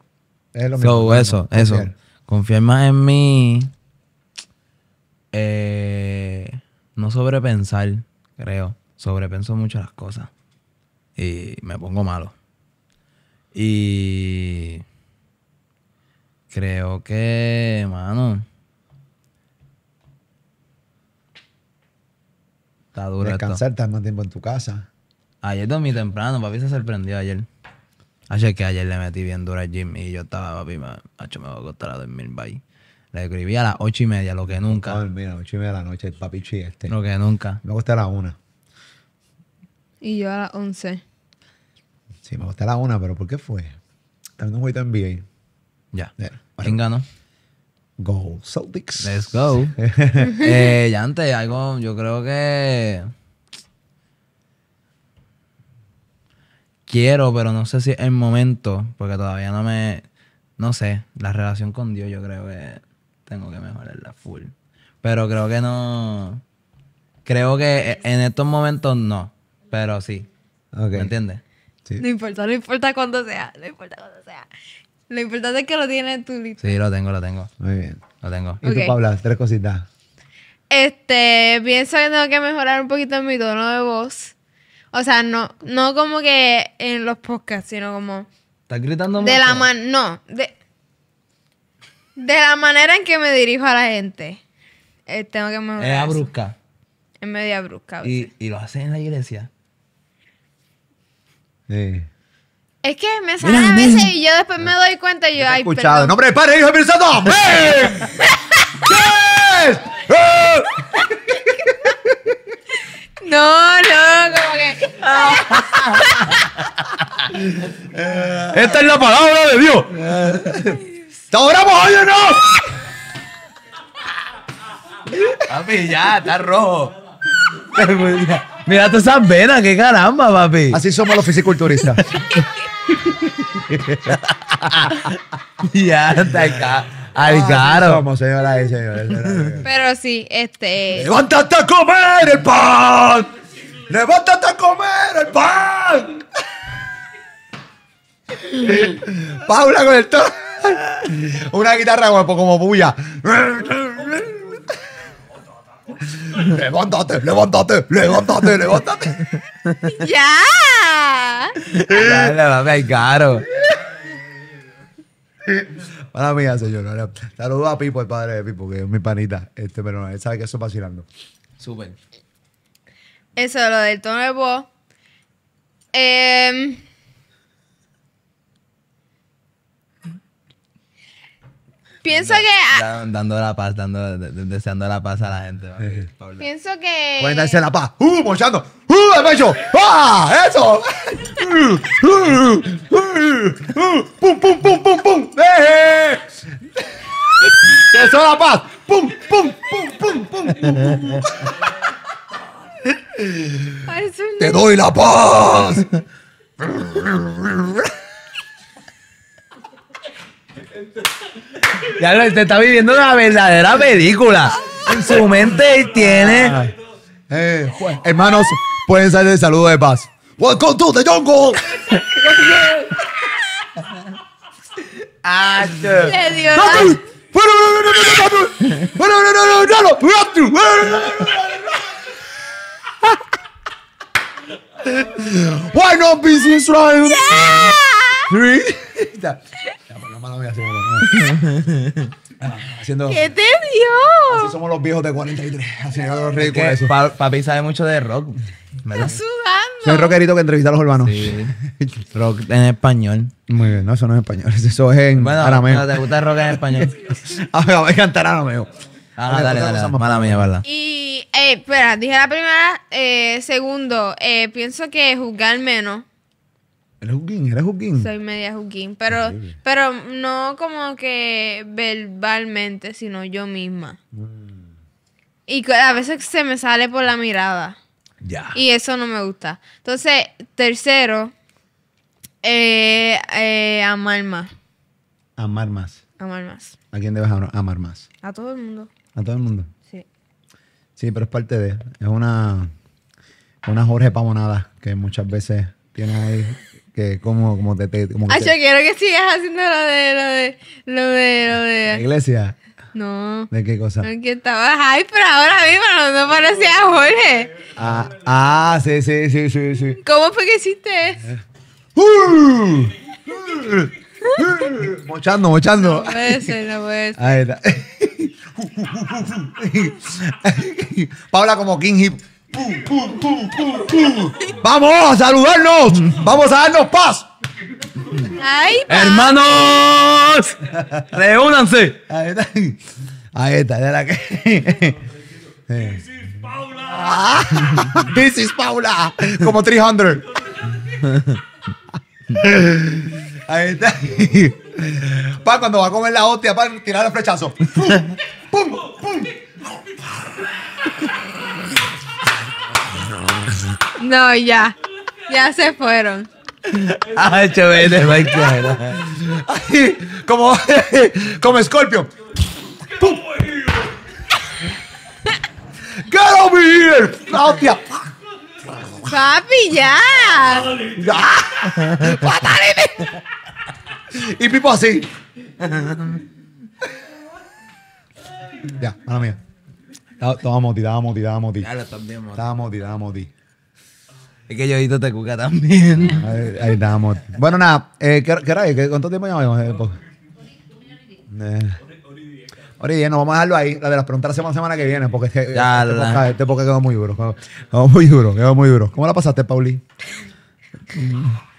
Es lo mismo. eso, eso. Confiar más en mí. Eh, no sobrepensar, creo. Sobrepenso mucho las cosas. Y me pongo malo. Y creo que, mano. Está duro. Descansar, estar más tiempo en tu casa. Ayer dormí temprano, papi se sorprendió ayer. Ayer que ayer le metí bien dura al gym y yo estaba, papi, macho, me va a costar a dormir, bye. Le escribí a las ocho y media, lo que nunca. No, mira, ocho y media de la noche, papi chiste. Lo que nunca. Me gusta a las una. Y yo a las once. Sí, me gusta la una, pero ¿por qué fue? También un jueguito en Ya. ¿Quién ganó? Go Celtics. Let's go. Eh, ya antes, algo, yo creo que. Quiero, pero no sé si es el momento, porque todavía no me. No sé, la relación con Dios, yo creo que tengo que mejorarla full. Pero creo que no. Creo que e-, en estos momentos no, pero sí. ¿Me entiendes? No importa, no importa cuándo sea, no importa cuándo sea. Lo importante es que lo tienes tú listo. Sí, lo tengo, lo tengo. Muy bien. Lo tengo. ¿Y tú, Paula? Tres cositas. Este, pienso que tengo que mejorar un poquito mi tono de voz. O sea, no, no como que en los podcasts, sino como... ¿Estás gritando De la No, de... De la manera en que me dirijo a la gente. Eh, tengo que mejorar. Es brusca Es media brusca. ¿Y, ¿Y lo haces en la iglesia? Es que me salen a veces y yo después me doy cuenta y yo, ay, escuchado. Perdón. No prepare, hijo de santo. No, no, como que. Esta es la palabra de Dios. ¡Te hoy o no! Papi, ya, está rojo. Pues, mira, mira todas esas venas, qué caramba, papi. Así somos los fisiculturistas. ya, está Ay, ah, claro. Somos, y señores. Pero sí, este. ¡Levántate a comer el pan! ¡Levántate a comer el pan! Paula con el tono. Una guitarra como, como bulla levántate, levántate, levántate, levántate. ¡Ya! Eh. La va es caro. Para mía, señor. Saludos a Pipo, el padre de Pipo, que es mi panita. Este, pero él sabe que eso es vacilando. Súper. Eso, lo del tono de voz. Eh, Pienso que. dando la paz, dando, deseando la paz a la gente. Pienso que. Pueden darse la paz. ¡Uh! ¡Mochando! ¡Uh! de pecho! ¡Ah! ¡Eso! ¡Pum, pum, pum, pum, pum! ¡Eh! ¡Deseo la paz! ¡Pum, pum, pum, pum, pum! pum. ¡Te doy la paz! Ya lo, está viviendo una verdadera película. En su mente tiene. hermanos, pueden salir de saludo de paz. Welcome to the jungle. Why not be no, Three mala ¿Qué te dio? Así somos los viejos de 43. Así los ricos. Es papi sabe mucho de rock. Está sudando. Soy rockerito que entrevista a los urbanos rock en español. Muy bien, no, eso no es español. Eso es en bueno, arameo. Bueno, te gusta rock en español. a ver, voy a cantar mejor. Ah, dale, dale. Mala mía, ¿verdad? Y, eh, espera, dije la primera. Eh, segundo, eh, pienso que juzgar menos. Eres juguín, eres juguín. Soy media juguín, pero, pero no como que verbalmente, sino yo misma. Mm. Y a veces se me sale por la mirada. Ya. Y eso no me gusta. Entonces, tercero, eh, eh, amar más. Amar más. Amar más. ¿A quién debes amar más? A todo el mundo. ¿A todo el mundo? Sí. Sí, pero es parte de... Es una, una Jorge Pamonada que muchas veces tiene ahí que como, como te, ah, yo quiero que sigas haciendo lo de, lo de, lo de, lo de. La iglesia. No. ¿De qué cosa? Que estabas Ay, pero ahora mismo no, parecía Jorge. Ah, ah, sí, sí, sí, sí, sí. ¿Cómo fue que hiciste eso? Eh. mochando, mochando. No puede ser, no puede ser. Ahí está. Paula como King Hip. Pum, pum, pum, pum, Vamos a saludarnos. Vamos a darnos paz. Ay, Hermanos, reúnanse. Ahí está. Ahí está, de la que. This is Paula. This is Paula. Como 300. Ahí está. Pa, cuando va a comer la hostia, para tirar el flechazo. ¡Pum! ¡Pum! ¡Pum! No, ya. Ya se fueron. Ah, chavales, va a Como, como Scorpio. ¡Get over here! ¡Hostia! Papi, y Pipo así. ya, mano mía. tomamos, tiramos, tiramos, tiramos, estábamos moti. tiramos. moti, moti que yo he te cuca también. Ahí, ahí estamos. Bueno, nada, eh, ¿qué, qué hora es? ¿Cuánto tiempo llevamos? Eh, Ahora eh, bien, nos vamos a dejarlo ahí. La de las preguntas la semana, que viene, porque eh, este, este, quedó muy duro. Quedó, muy duro, quedó muy duro. ¿Cómo la pasaste, Pauli?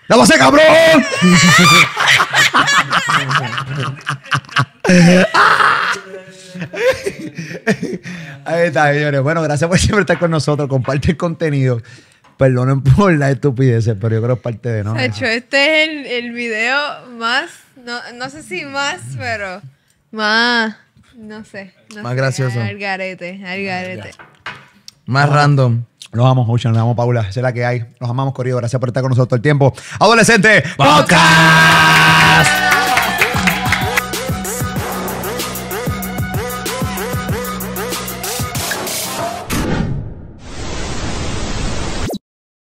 ¡La pasé, cabrón! ahí está, señores. Bueno, gracias por siempre estar con nosotros. Comparte el contenido. Perdonen por la estupidez, pero yo creo que es parte de no. hecho, este es el, el video más, no, sé si más, pero más, no sé. más gracioso. Al garete, al garete. Más random. Nos amamos, Ocean, nos amamos, Paula. Esa es la que hay. Nos amamos, Corrido. Gracias por estar con nosotros todo el tiempo. Adolescente, podcast.